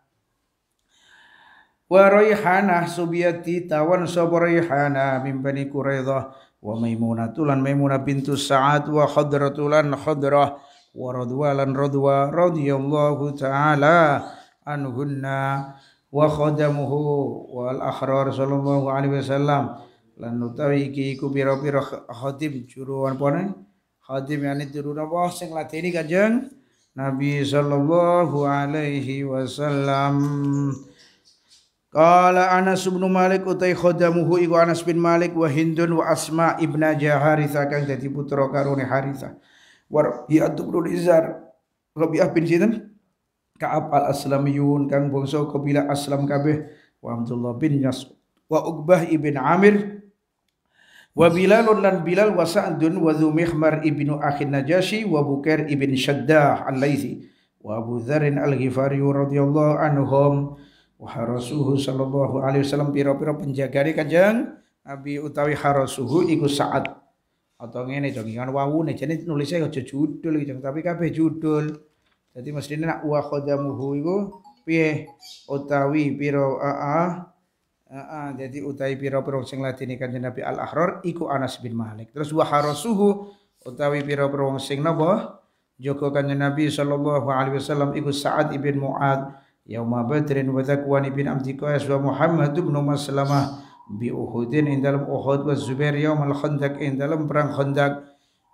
wa raihana subiyati tawan sapa raihana min bani quraidah wa maimunatulan maimunah bintu sa'ad wa khadratulan khadrah wa radwalan radwa radhiyallahu ta'ala anhunna wa khadamuhu wal akhrar sallallahu alaihi wasallam lan utawi iki iku pira-pira khatib juru apa khatib yani juru apa sing ladeni kanjeng Nabi sallallahu alaihi wasallam Qala Anas bin Malik utai khodamuhu iku Anas bin Malik wa Hindun wa Asma ibna Jaharitha kang jadi putra karune Haritha. Wa Rabi'ah bin Izar Rabi'ah bin Sinten Ka'ab al-Aslamiyun kang bangsa kabilah Aslam kabeh wa Abdullah bin Yasud wa Uqbah ibn Amir wa Bilalun lan Bilal wa Sa'dun wa Dzu ibnu Akhin Najashi wa Bukair ibn Shaddah al-Laitsi wa Abu Dzar al-Ghifari radhiyallahu anhum wa harasuhu sallallahu alaihi wasallam pira-pira penjagane Kanjeng Nabi utawi harasuhu iku saat atau ngene jong kan wawune jane nulisnya aja judul iki tapi kabeh judul jadi mestine nak wa khadamuhu iku piye utawi a a a jadi utawi piro piro sing Latin kanjeng Nabi Al Ahrar iku Anas bin Malik. Terus wa harasuhu utawi piro piro sing napa Joko kanjeng Nabi sallallahu alaihi wasallam iku Sa'ad ibn Mu'ad yauma badrin wa zakwan ibn abdi qais wa muhammad ibn maslamah bi uhudin indalam dalam uhud wa zubair yaumal khandaq ing dalam perang khandaq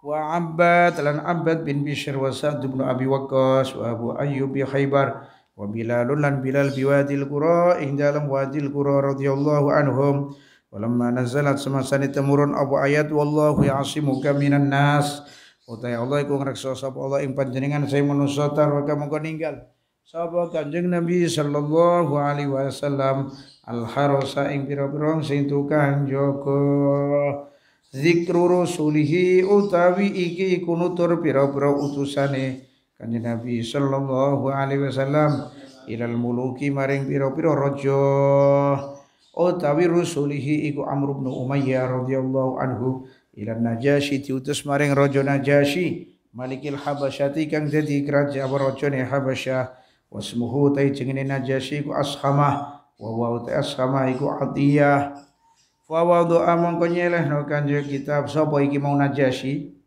wa abbad lan abbad bin bishr wa sa'd ibn abi waqqas wa abu ayyub bi khaybar wa bilal lan bilal bi wadil qura ing dalam wadil qura radhiyallahu anhum walamma nazalat semasa temurun abu ayat wallahu ya'simuka minan nas utai Allah iku ngrekso sapa Allah ing panjenengan saya manusa tarwaka mongko ninggal sapa Kanjeng Nabi sallallahu alaihi wasallam al harasa ing pira-pira sing tukang jaga zikru rasulihi utawi iki iku nutur pira-pira utusane Kanjeng Nabi sallallahu alaihi wasallam ilal muluki maring pira-pira raja utawi rusulihi iku Amr bin Umayyah radhiyallahu anhu ilan Najasyi diutus maring raja Najasyi Malikil Habasyati kang dadi kerajaan rajane Habasyah wasmuhu tai jengene najasyi ku ashamah wa wa ta ashamah iku atiyah fa wa doa mongko nyelehno kanjeng kitab sapa iki mau najasyi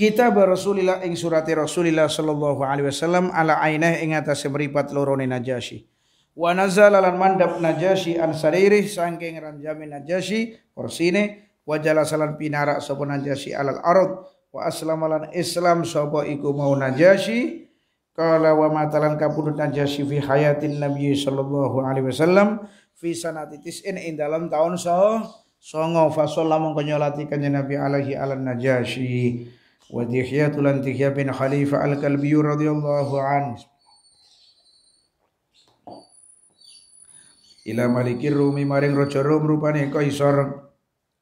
Kitab Rasulillah ing surati Rasulillah sallallahu alaihi wasallam ala ainah ing atas mripat lorone Najasyi. Wa nazala lan mandap Najasyi an saririh sangking ranjami Najasyi kursine wa jalasalan pinarak sapa Najasyi alal ard wa aslamalan Islam sapa iku mau Najasyi qala wa matalan kapundhut najashi fi hayatin Nabi sallallahu alaihi wasallam fi sanati tis'in ing dalam taun so songo fa sallam konyolati kanjeng Nabi alaihi alan najashi wa dihiyatul antihya bin Khalifah al-Kalbi radhiyallahu anhu ila malikir rumi maring raja rum rupane kaisar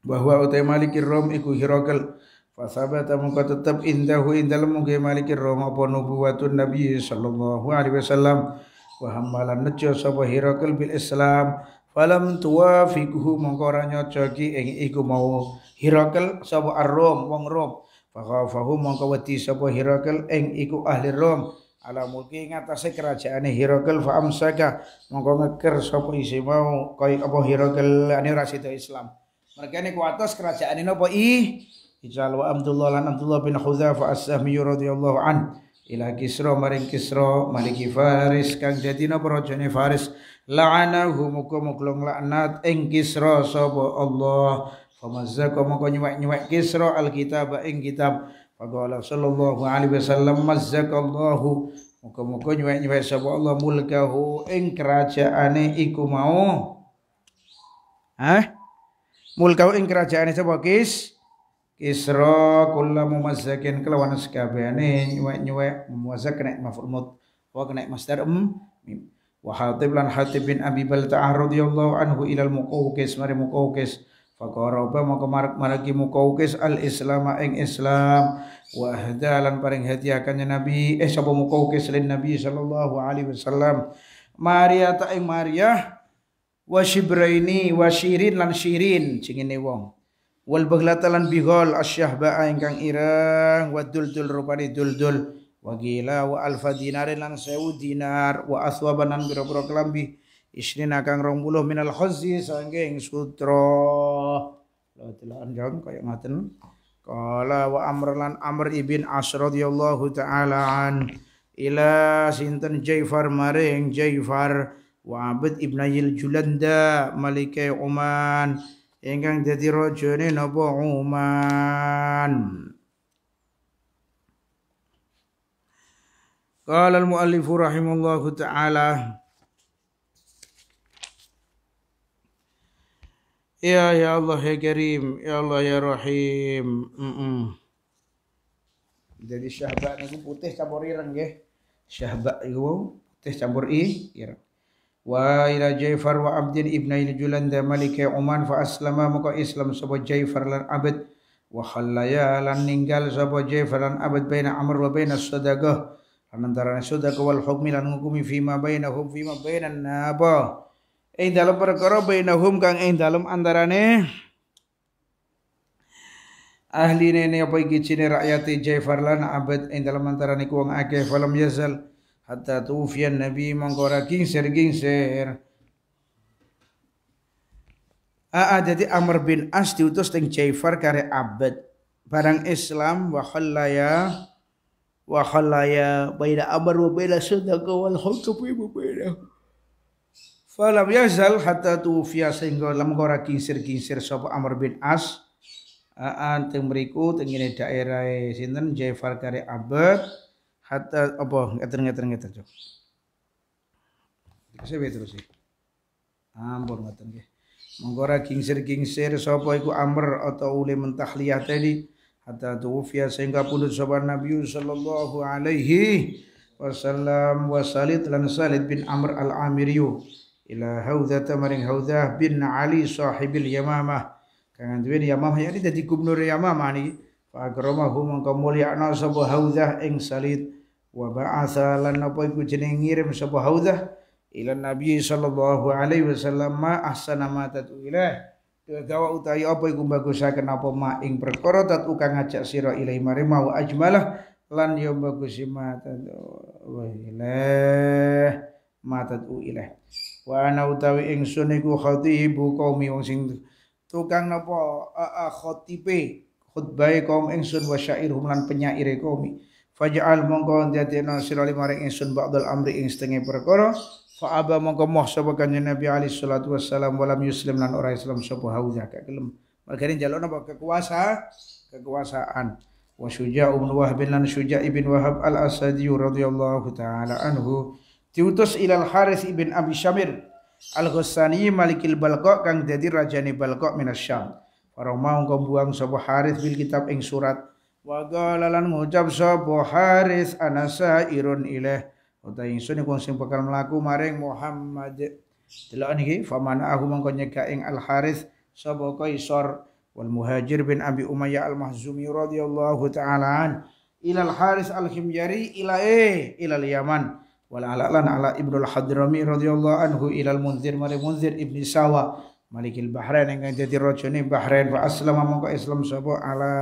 bahwa utai malikir rum iku hirakal Fasabata muka tetap indahu indal mugi maliki roma apa nubuwatun nabi sallallahu alaihi wasallam wa hammalan nejo sapa hirakal bil islam falam tuwafiquhu mongko ora nyocoki ing iku mau hirakal sapa ar-rom wong rom fakhafahu mongko wedi sapa hirakal ing iku ahli rom ala mulki ngatasé kerajaane hirakal fa amsaka mongko ngeker sapa isi mau kaya apa hirakal ane ora islam mereka niku atas kerajaane napa i Ijal wa Abdullah lan Abdullah bin Khudzafa As-Sahmi radhiyallahu an ila Kisra maring Kisra maliki Faris kang dadi napa rajane Faris la'anahu muga muga laknat ing Kisra sapa Allah famazzaka muga nyuwek-nyuwek Kisra alkitab ing kitab faqala sallallahu alaihi wasallam mazzaka Allahu muga muga nyuwek-nyuwek sapa Allah mulkahu ing kerajaane iku mau Hah? Mulkau ing kerajaane sapa Kisra Kisra kulla mumazzakin kelawan sekabehane nyuwek-nyuwek mumazak kena maf'ul mut wa kena masdar um mim. Wa Hatib lan Hatib bin Abi Balta'ah radhiyallahu anhu ilal muqawqis mari muqawqis faqaraba maka marak maraki muqawqis al islam ing islam wa hadalan paring hadiahkan nabi eh sapa muqawqis lin nabi sallallahu alaihi wasallam Maria ta ing Maria wa Shibraini wa shirin lan shirin. jengene wong wal baghlatalan bihol asyahba ingkang ireng wa duldul rupani duldul wa gila wa alfa dinarin lan sewu dinar wa aswabanan biro-biro kelambi isnina kang rong minal khazi sangking sutra Latilan jam kaya ngaten Kala wa amr lan amr ibn as radhiyallahu ta'ala an ila sinten Jaifar maring Jaifar wa abid ibn Yil Julanda malike Oman ingkang dadi rajane napa Uman Qala al-muallif rahimahullahu taala Ya ya Allah ya Karim, ya Allah ya Rahim. Mm -mm. Jadi syahbak niku putih campur ireng nggih. Syahbak iku putih campur ireng. وإلى جيفر وعبد ابنين جلند ملك عمان فأسلما مكو إسلام سبو جيفر لن عبد وخليا لن نinggal سبو جيفر لن عبد بين عمر وبين الصدقة antara صدقة والحكم لن hukumi فيما بينهم فيما بين النابا ing dalam perkara bainahum kang ing dalam antarane ahli nene apa iki cine rakyat Jaifar lan abad ing dalam antarane kuwang akeh falam yazal hatta tufian nabi mongko ora kingsir-kingsir Aa ah, ah, jadi Amr bin As diutus teng Jaifar kare abad barang Islam wa khallaya wa khallaya baina amr wa baina sadaqa wal hukmi wa baina falam yazal hatta tufiya sehingga lam ora kingsir-kingsir sapa Amr bin As Aa ah, teng mriku teng daerah e sinten Jaifar kare abad hatta eh, apa ngeter-ngeter-ngeter, cok sewe betul sih? ampun nggak nggih monggo ra kingsir-kingsir sapa iku amr atau ule mentahliyah tadi hatta tuwfiya sehingga pulut sapa Nabi sallallahu alaihi wasallam wa lan Salid bin Amr al-Amiriyu ila Haudah maring Haudah bin Ali sahibil Yamamah kangen duwe Yamamah ya dadi gubernur Yamamah niki fa akramahu mongko mulyakna sapa Haudah ing Salid wa ba'atha lan apa iku jeneng ngirim sapa haudah ila nabi sallallahu alaihi wasallam ma ahsana ma tatu gawa utawi apa iku bagusaken apa ma ing perkara tatu kang ngajak sira ilahi marima wa ajmalah lan yo ya bagusi ma tatu wa ilah ma tatu ilah wa ana utawi ingsun iku khatibu qaumi wong sing tukang napa khatibe khutbahe kaum ingsun wa syairhum lan kau kaum faj'al mongko dadina sira maring ingsun ba'dal amri ing setengah perkara fa aba mongko moh sapa kanjeng Nabi alaihi salatu wassalam walam yuslim lan ora Islam sapa hauza kagelem mergane jalon napa kekuasa kekuasaan wa syuja' bin wahb lan syuja' ibn wahab al asadi radhiyallahu taala anhu diutus ilal haris ibn abi syamir al ghassani malikil balqa kang dadi rajane balqa minas syam para mau buang sapa haris bil kitab ing surat wa qala lan ngucap sapa Haris anasa irun ilaih utawa ingsun iku sing bakal mlaku maring Muhammad delok niki faman ahu mongko nyegah ing Al Haris sapa Kaisar wal Muhajir bin Abi Umayyah Al Mahzumi radhiyallahu taala an ila Al Haris Al Himyari ila e ila Al Yaman wal ala lan ala Ibnu Al Hadrami radhiyallahu anhu ila Al Munzir mari Munzir ibni Sawa Malikil Bahrain yang dadi rajane Bahrain wa aslama mongko Islam sapa ala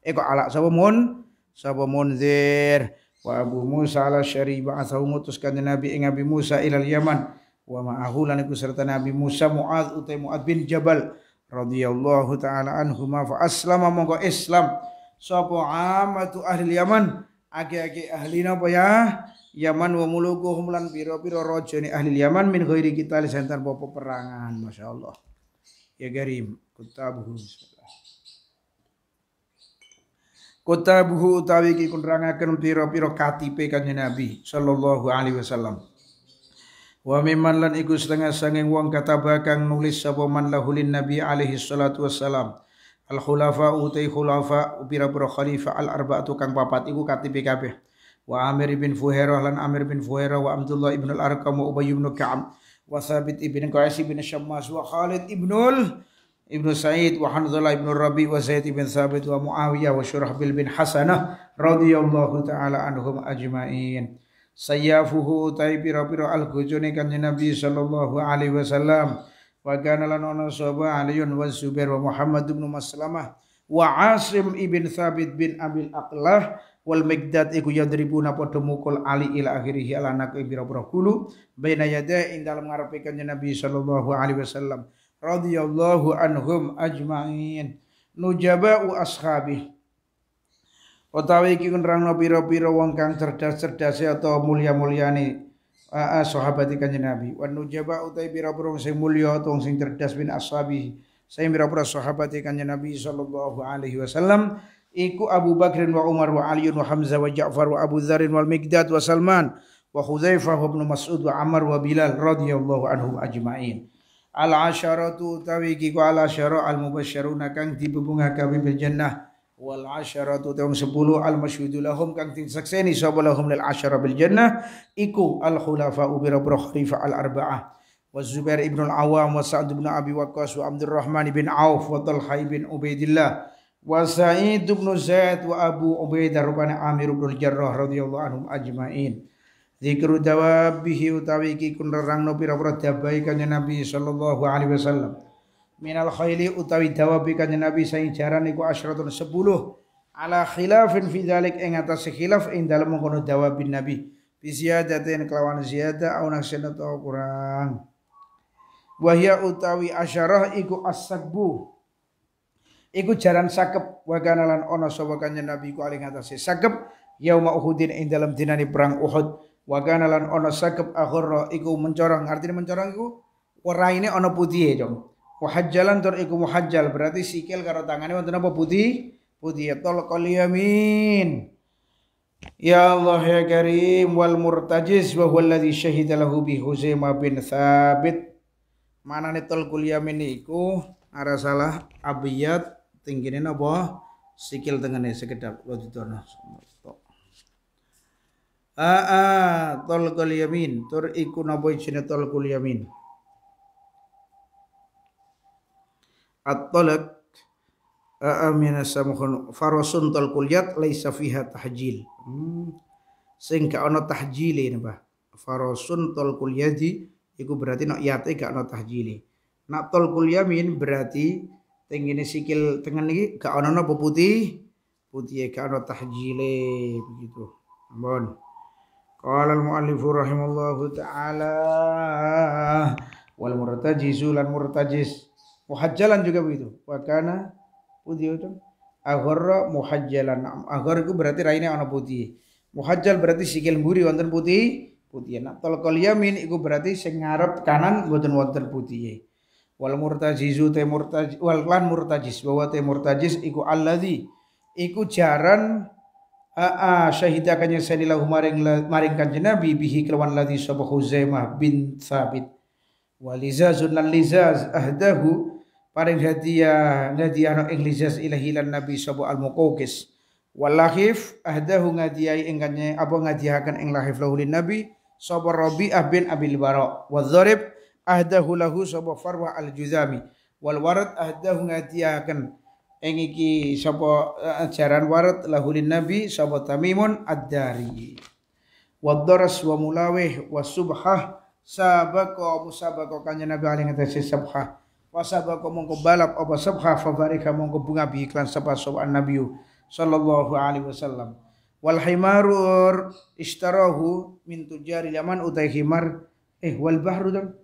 Eko kok alak sapa mun sapa munzir wa Abu Musa ala syari ba'athahu ngutus kanjeng Nabi ing eh, Nabi Musa ilal Yaman wa ma'ahu lan iku serta Nabi Musa Muaz utai Muaz bin Jabal radhiyallahu taala anhu ma fa aslama mongko Islam sapa amatu ahli Yaman age-age ahli napa ya Yaman wa mulukuhum lan biro-biro rajane ahli Yaman min ghairi kita lisan tanpa peperangan masyaallah ya garim kutabuhum Kota buhu utawi ki kunrangaken pira-pira katipe kanjeng Nabi sallallahu alaihi wasallam. Wa mimman lan iku setengah sanging wong kataba kang nulis sapa man lahulin Nabi alaihi salatu wassalam. Al khulafa utai khulafa pira-pira khalifah al arba'atu kang papat iku katipe kabeh. Wa Amir bin Fuhairah lan Amir bin Fuhairah wa Abdullah ibn al-Arqam wa Ubay ibn Ka'ab wa Thabit ibn Qais ibn Syammas wa Khalid ibnul Ibnu Said wa Hanzalah Ibnu Rabi wa Zaid ibn Thabit wa Muawiyah wa Syurahbil bin Hasanah radhiyallahu taala anhum ajmain. Sayyafuhu taibira pira al gojone kanjeng Nabi sallallahu alaihi wasallam wa kana lan ana sahaba Aliun wa Zubair wa Muhammad ibn Maslamah wa Asim ibn Thabit bin Abil Aqlah wal Miqdad iku yadribuna padha mukul Ali ila akhirih ala anak pira-pira kulu baina yada ing dalem ngarepe kanjeng Nabi sallallahu alaihi wasallam radhiyallahu anhum ajma'in nujaba'u ashabi utawi iki nerangno pira-pira wong kang cerdas-cerdas atau mulia-muliani uh, sahabat kanjeng Nabi wan nujaba utai pira-pira sing mulya atau sing cerdas bin ashabi sing pira-pira sahabat kanjeng Nabi sallallahu alaihi wasallam iku Abu Bakr wa Umar wa Ali wa Hamzah wa Ja'far wa Abu Dzar wa Miqdad wa Salman wa Hudzaifah wa Ibnu Mas'ud wa Amr wa Bilal radhiyallahu anhum ajma'in al asharatu utawi iki ku al asyara al mubasysyaruna kang dibebungaken bil jannah wal asharatu taung 10 al masyhudu lahum kang sakseni sapa lahum lil ashara bil jannah iku al khulafa ubira khalifa al arba'ah wa Zubair ibn al Awam wa Sa'd ibn Abi Waqqas wa Abdurrahman ibn Auf wa Talha ibn Ubaidillah wa Sa'id ibn Zaid wa Abu Ubaidah rubana Amir ibn al Jarrah radhiyallahu anhum ajmain Zikru jawabihi utawi iki kunrerangno pira-pira jabai kanjeng Nabi sallallahu alaihi wasallam. Minal khaili utawi jawabi kan Nabi sing jaran iku asyratun sepuluh. ala khilafin fi dzalik ing atas khilaf ing dalam mengkono jawabin Nabi. Bi ziyadatin kelawan ziyada au nasin atau kurang. Wahya utawi asyarah iku as Iku jaran sakep wa kanalan ana sapa Nabi ku aling atase sakep yauma Uhudin ing dalam dinani perang Uhud wa kana lan ana sakep akhra iku mencorong artinya mencorong iku ini ana putih ya wa hajjalan tur iku muhajjal berarti sikil karo tangannya wonten apa putih putih tol yamin Ya Allah ya Karim wal murtajis wa huwa alladhi syahida lahu bi Huzaima bin Thabit. Manane talqul yamin iku ara salah abiyat tinggine napa sikil tengene sekedap loditono. Stop. Aa tol yamin tur iku napa tol tolkul yamin. At-talak aa minas samuhun farasun tolkul yat laisa fiha tahjil. Hmm. Sing ka ana tahjile napa. Farasun tolkul yadi iku berarti nak yate gak ana tahjile. Nak tol yamin berarti tengene sikil tengen iki gak ana napa putih putih gak ana tahjile begitu. Ambon. Qala al-mu'allif rahimallahu taala wal murtajiz lan murtajiz muhajjalan juga begitu. Wa kana putih itu aghra muhajjalan. Agar itu berarti raine ana putih. Muhajjal berarti sikil mburi wonten putih. Putih nak talqal yamin iku berarti sing kanan mboten wonten putih. Wal murtajizu te murtajiz. wal lan murtajiz bahwa te murtajiz iku alladzi iku jaran Aa syahida kanya sanilahu maring maring kanjeng Nabi bihi kelawan ladi sapa Huzaimah bin Thabit. Walizazun lan lizaz ahdahu paring hadiah hadiah no ing lizaz ilahilan Nabi sapa al-Muqawqis. Walahif ahdahu ngadiai ing kanya apa ngadiyahaken ing lahif lahulin Nabi sapa Rabi'ah bin Abil Baro. Wadharib ahdahu lahu sapa Farwa al-Juzami. Walwarat ahdahu ngadiyahaken Engi iki sapa eh, ajaran warat lahulin nabi sapa tamimun ad-dari wa daras wa mulawih wa subhah sabako musabako kanya nabi aling ngatasi sabha wa mongko balap apa subhah fa mongko bunga bi iklan sapa nabiu nabi sallallahu alaihi wasallam wal himarur ishtarahu min tujari yaman utai himar eh wal bahru dan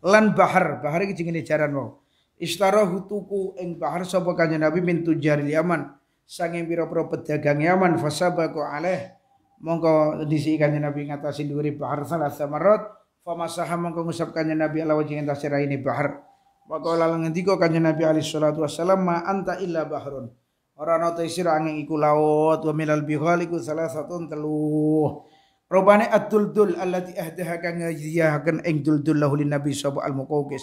lan bahar bahar iki jenenge jaran mau Istarahu tuku ing bahar sapa Kanjeng Nabi min tujaril Yaman sange pira-pira pedagang Yaman fasabaqu alaih mongko disi Kanjeng Nabi ngatasi dhuwure bahar salasa samarot famasaha mongko ngusap Kanjeng Nabi ala wajhi entas ini bahar waktu lalang ngendika Kanjeng Nabi alaihi salatu wassalam ma anta illa bahrun orang ana ta angin iku laut wa milal bihal iku salasatun telu Robane ad dul allati ahdaha kang eng dul dul lahu nabi sapa al-muqawqis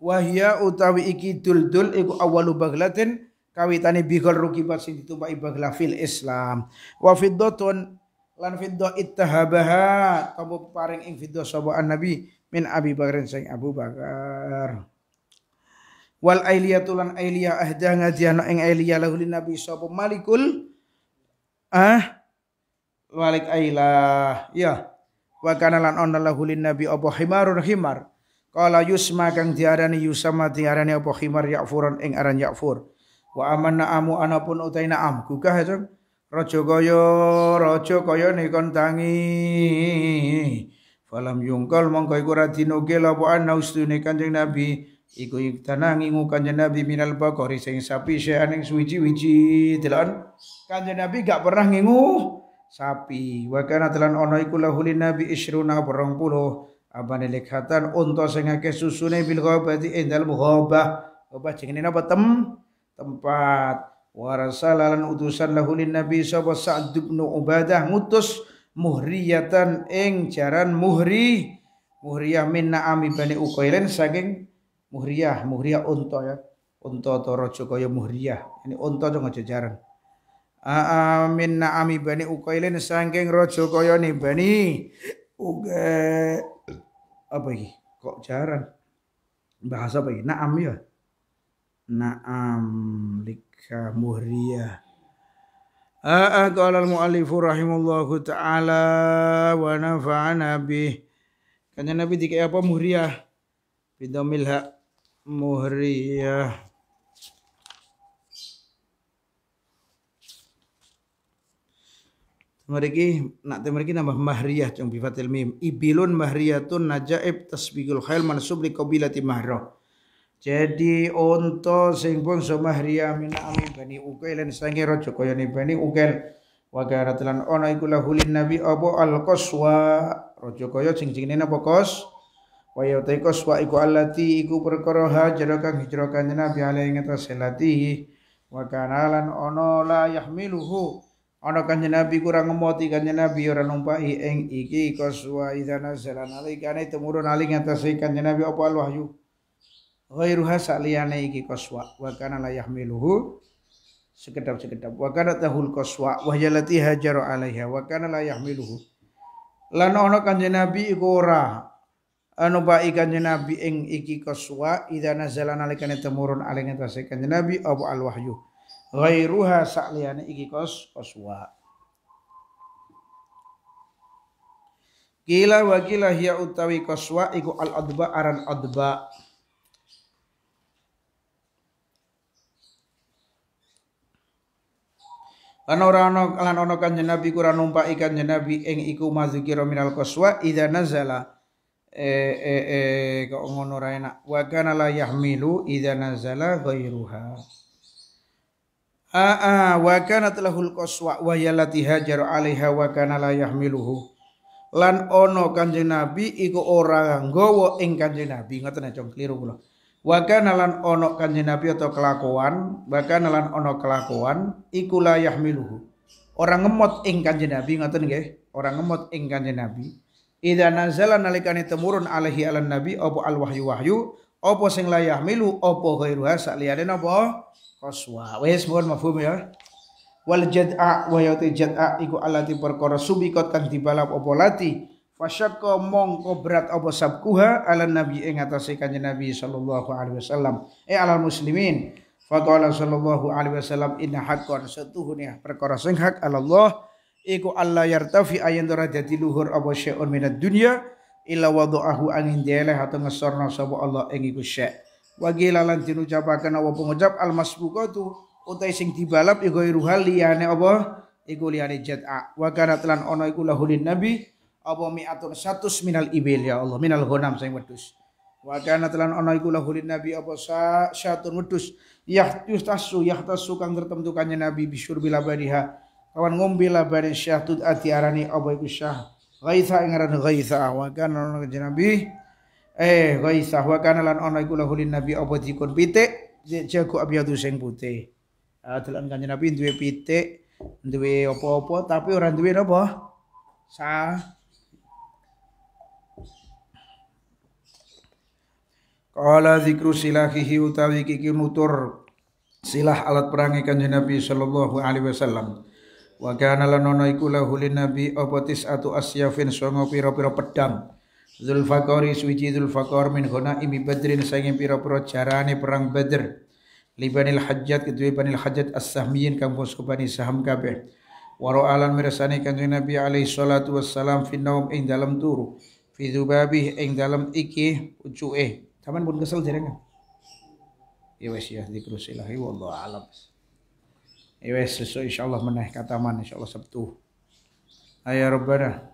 wahya utawi iki dul-dul iku awalu baglatin kawitane bihol rukibat sing ditumbaki ibaglah fil Islam wa fiddatun lan fiddah ittahabaha kamu paring ing fiddah sapa nabi min Abi Bakar sing Abu Bakar wal ailiyatu lan ailiyah ahda ngajiano ing ailiya lahu nabi sapa malikul ah walik ailah ya wa kana lan onna lahu nabi apa himarun himar Kala yusma kang diarani yusama diarani apa khimar yakfuran ing aran yakfur. Wa amanna amu anapun utai naam. Gugah itu. Roco koyo, Roco koyo nikon tangi. Falam yungkal mongko iku ra dinugil apa ustune Kanjeng Nabi. Iku iktanangi ngingu Kanjeng Nabi minal bakori sing sapi syaning suwiji-wiji. Delon Kanjeng Nabi gak pernah ngingu sapi. Wa kana telan ana iku lahulin Nabi isruna puluh abane likhatan unta sing akeh susune bil ghabati ing dalem ghabah apa jenenge napa tem tempat warasalalan utusan lahulin nabi sapa Sa'd bin Ubadah ngutus muhriyatan ing jaran muhri muhriyah min na'ami bani ukailen saking muhriyah muhriyah unta ya unta to raja kaya muhriyah ini unta to aja jaran Amin na'ami bani Uqailin saking rojo ni bani Uqailin apa ini? Kok jarang? Bahasa apa ini? Naam ya? Naam lika muhriyah. Ah, qala al-muallifu rahimallahu ta'ala wa nafa'ana nabi Kanya Nabi dikai apa muhriyah? Bidamil ha muhriyah. Mereka nak mereka nama mahriyah yang bifatil mim. Ibilun mahriyatun najaib tasbigul khail mansub li qabilati mahrah. Jadi onto sing bangsa mahriyah mina ami bani ukail lan sange raja kaya ni bani ukail wa garatilan ikulah iku nabi abu al qaswa raja kaya sing jenenge apa qas wa yautai iku alati iku perkoroha hajra kang hijrah kanjeng nabi alaihi wa ono wa la yahmiluhu ana kanjeng Nabi kurang ngemoti kanjeng Nabi ora numpahi ing iki kaswa idza nazala nalikane temurun ali ngatasi kanjeng Nabi apa al wahyu ghairu hasaliyane iki kaswa wa kana la yahmiluhu sekedap-sekedap wa kana tahul kaswa wa yalati hajaru alaiha wa kana la yahmiluhu lan ana kanjeng Nabi iku ora anu bae kanjeng Nabi ing iki kaswa idza nazala nalikane temurun ali ngatasi kanjeng Nabi apa al wahyu ghairuha sakliyane iki kos koswa Kila wa kila hiya utawi koswa iku al adba aran adba Anorano ora ana lan ana kanjeng Nabi kurang numpak ikan Nabi ing iku mazkira minal koswa idza nazala eh eh eh kok ngono ora enak wa kana la yahmilu idza nazala ghairuha Aa wa kanat lahul qaswa wa yallati hajar alaiha wa kana la yahmiluhu. Lan ono Kanjeng Nabi iku ora nggawa ing Kanjeng Nabi ngoten aja keliru kula. Wa kana lan ono Kanjeng Nabi atau kelakuan, bahkan lan ono kelakuan iku la yahmiluhu. orang ngemot ing Kanjeng Nabi ngoten nggih, orang ngemot ing Kanjeng Nabi. Idza nazala nalikane temurun alaihi alan nabi apa al wahyu wahyu apa sing la yahmilu apa ghairuha liadena liyane napa qaswa wis mohon mafhum ya wal jad'a wa yati jad'a iku alati perkara subikot kang dibalap apa lati fasyakka mongko berat apa sabkuha ala nabi ing atase kanjeng nabi sallallahu alaihi wasallam e eh, ala muslimin faqala sallallahu alaihi wasallam inna haqqan satuhune ya, perkara sing hak Allah iku Allah yartafi ayen ora dadi luhur apa syai'un minad dunya illa wada'ahu angin deleh atau ngesorna sapa Allah ing iku syai' Wagila lan capakan awa pengucap al masbuqatu utai sing dibalap iku ruhal liyane apa iku liyane jat'a wa kana telan ono iku lahulin nabi apa mi'atun satus minal ibil ya Allah minal ghanam sing wedhus wa kana telan ono iku lahulin nabi apa yah wedhus yahtasu yahtasu kang tertentukannya nabi bisur bila bariha kawan ngombila labane syah ati arani apa iku syah ghaitha ing aran ghaitha wa kana nabi eh ghaisah wa kana lan ana iku lahulin nabi apa dikun pitik jago abyadu sing putih ah, dalan kanjeng nabi duwe pitik duwe apa-apa tapi ora duwe apa? sa Kala zikru silahihi utawi kiki nutur silah alat perangi kanjeng Nabi sallallahu alaihi wasallam. Wa kana lanono iku lahu nabi apa tisatu asyafin songo pira-pira pedang. Zulfaqari suci Zulfaqar min imi Badrin saking pira-pira jarane perang Badr. Libanil hajat kedua Banil hajat As-Sahmiyin kang poskopani saham kabeh. Waro alan merasani kanjeng Nabi alaihi salatu wassalam fi naum ing dalam turu. Fi dzubabih ing dalam iki eh. Taman pun kesel jarengan. Ya wis ya krusilahi wallahu alam. Ya wis sesuk insyaallah meneh kataman insyaallah Sabtu. Ayah Rabbana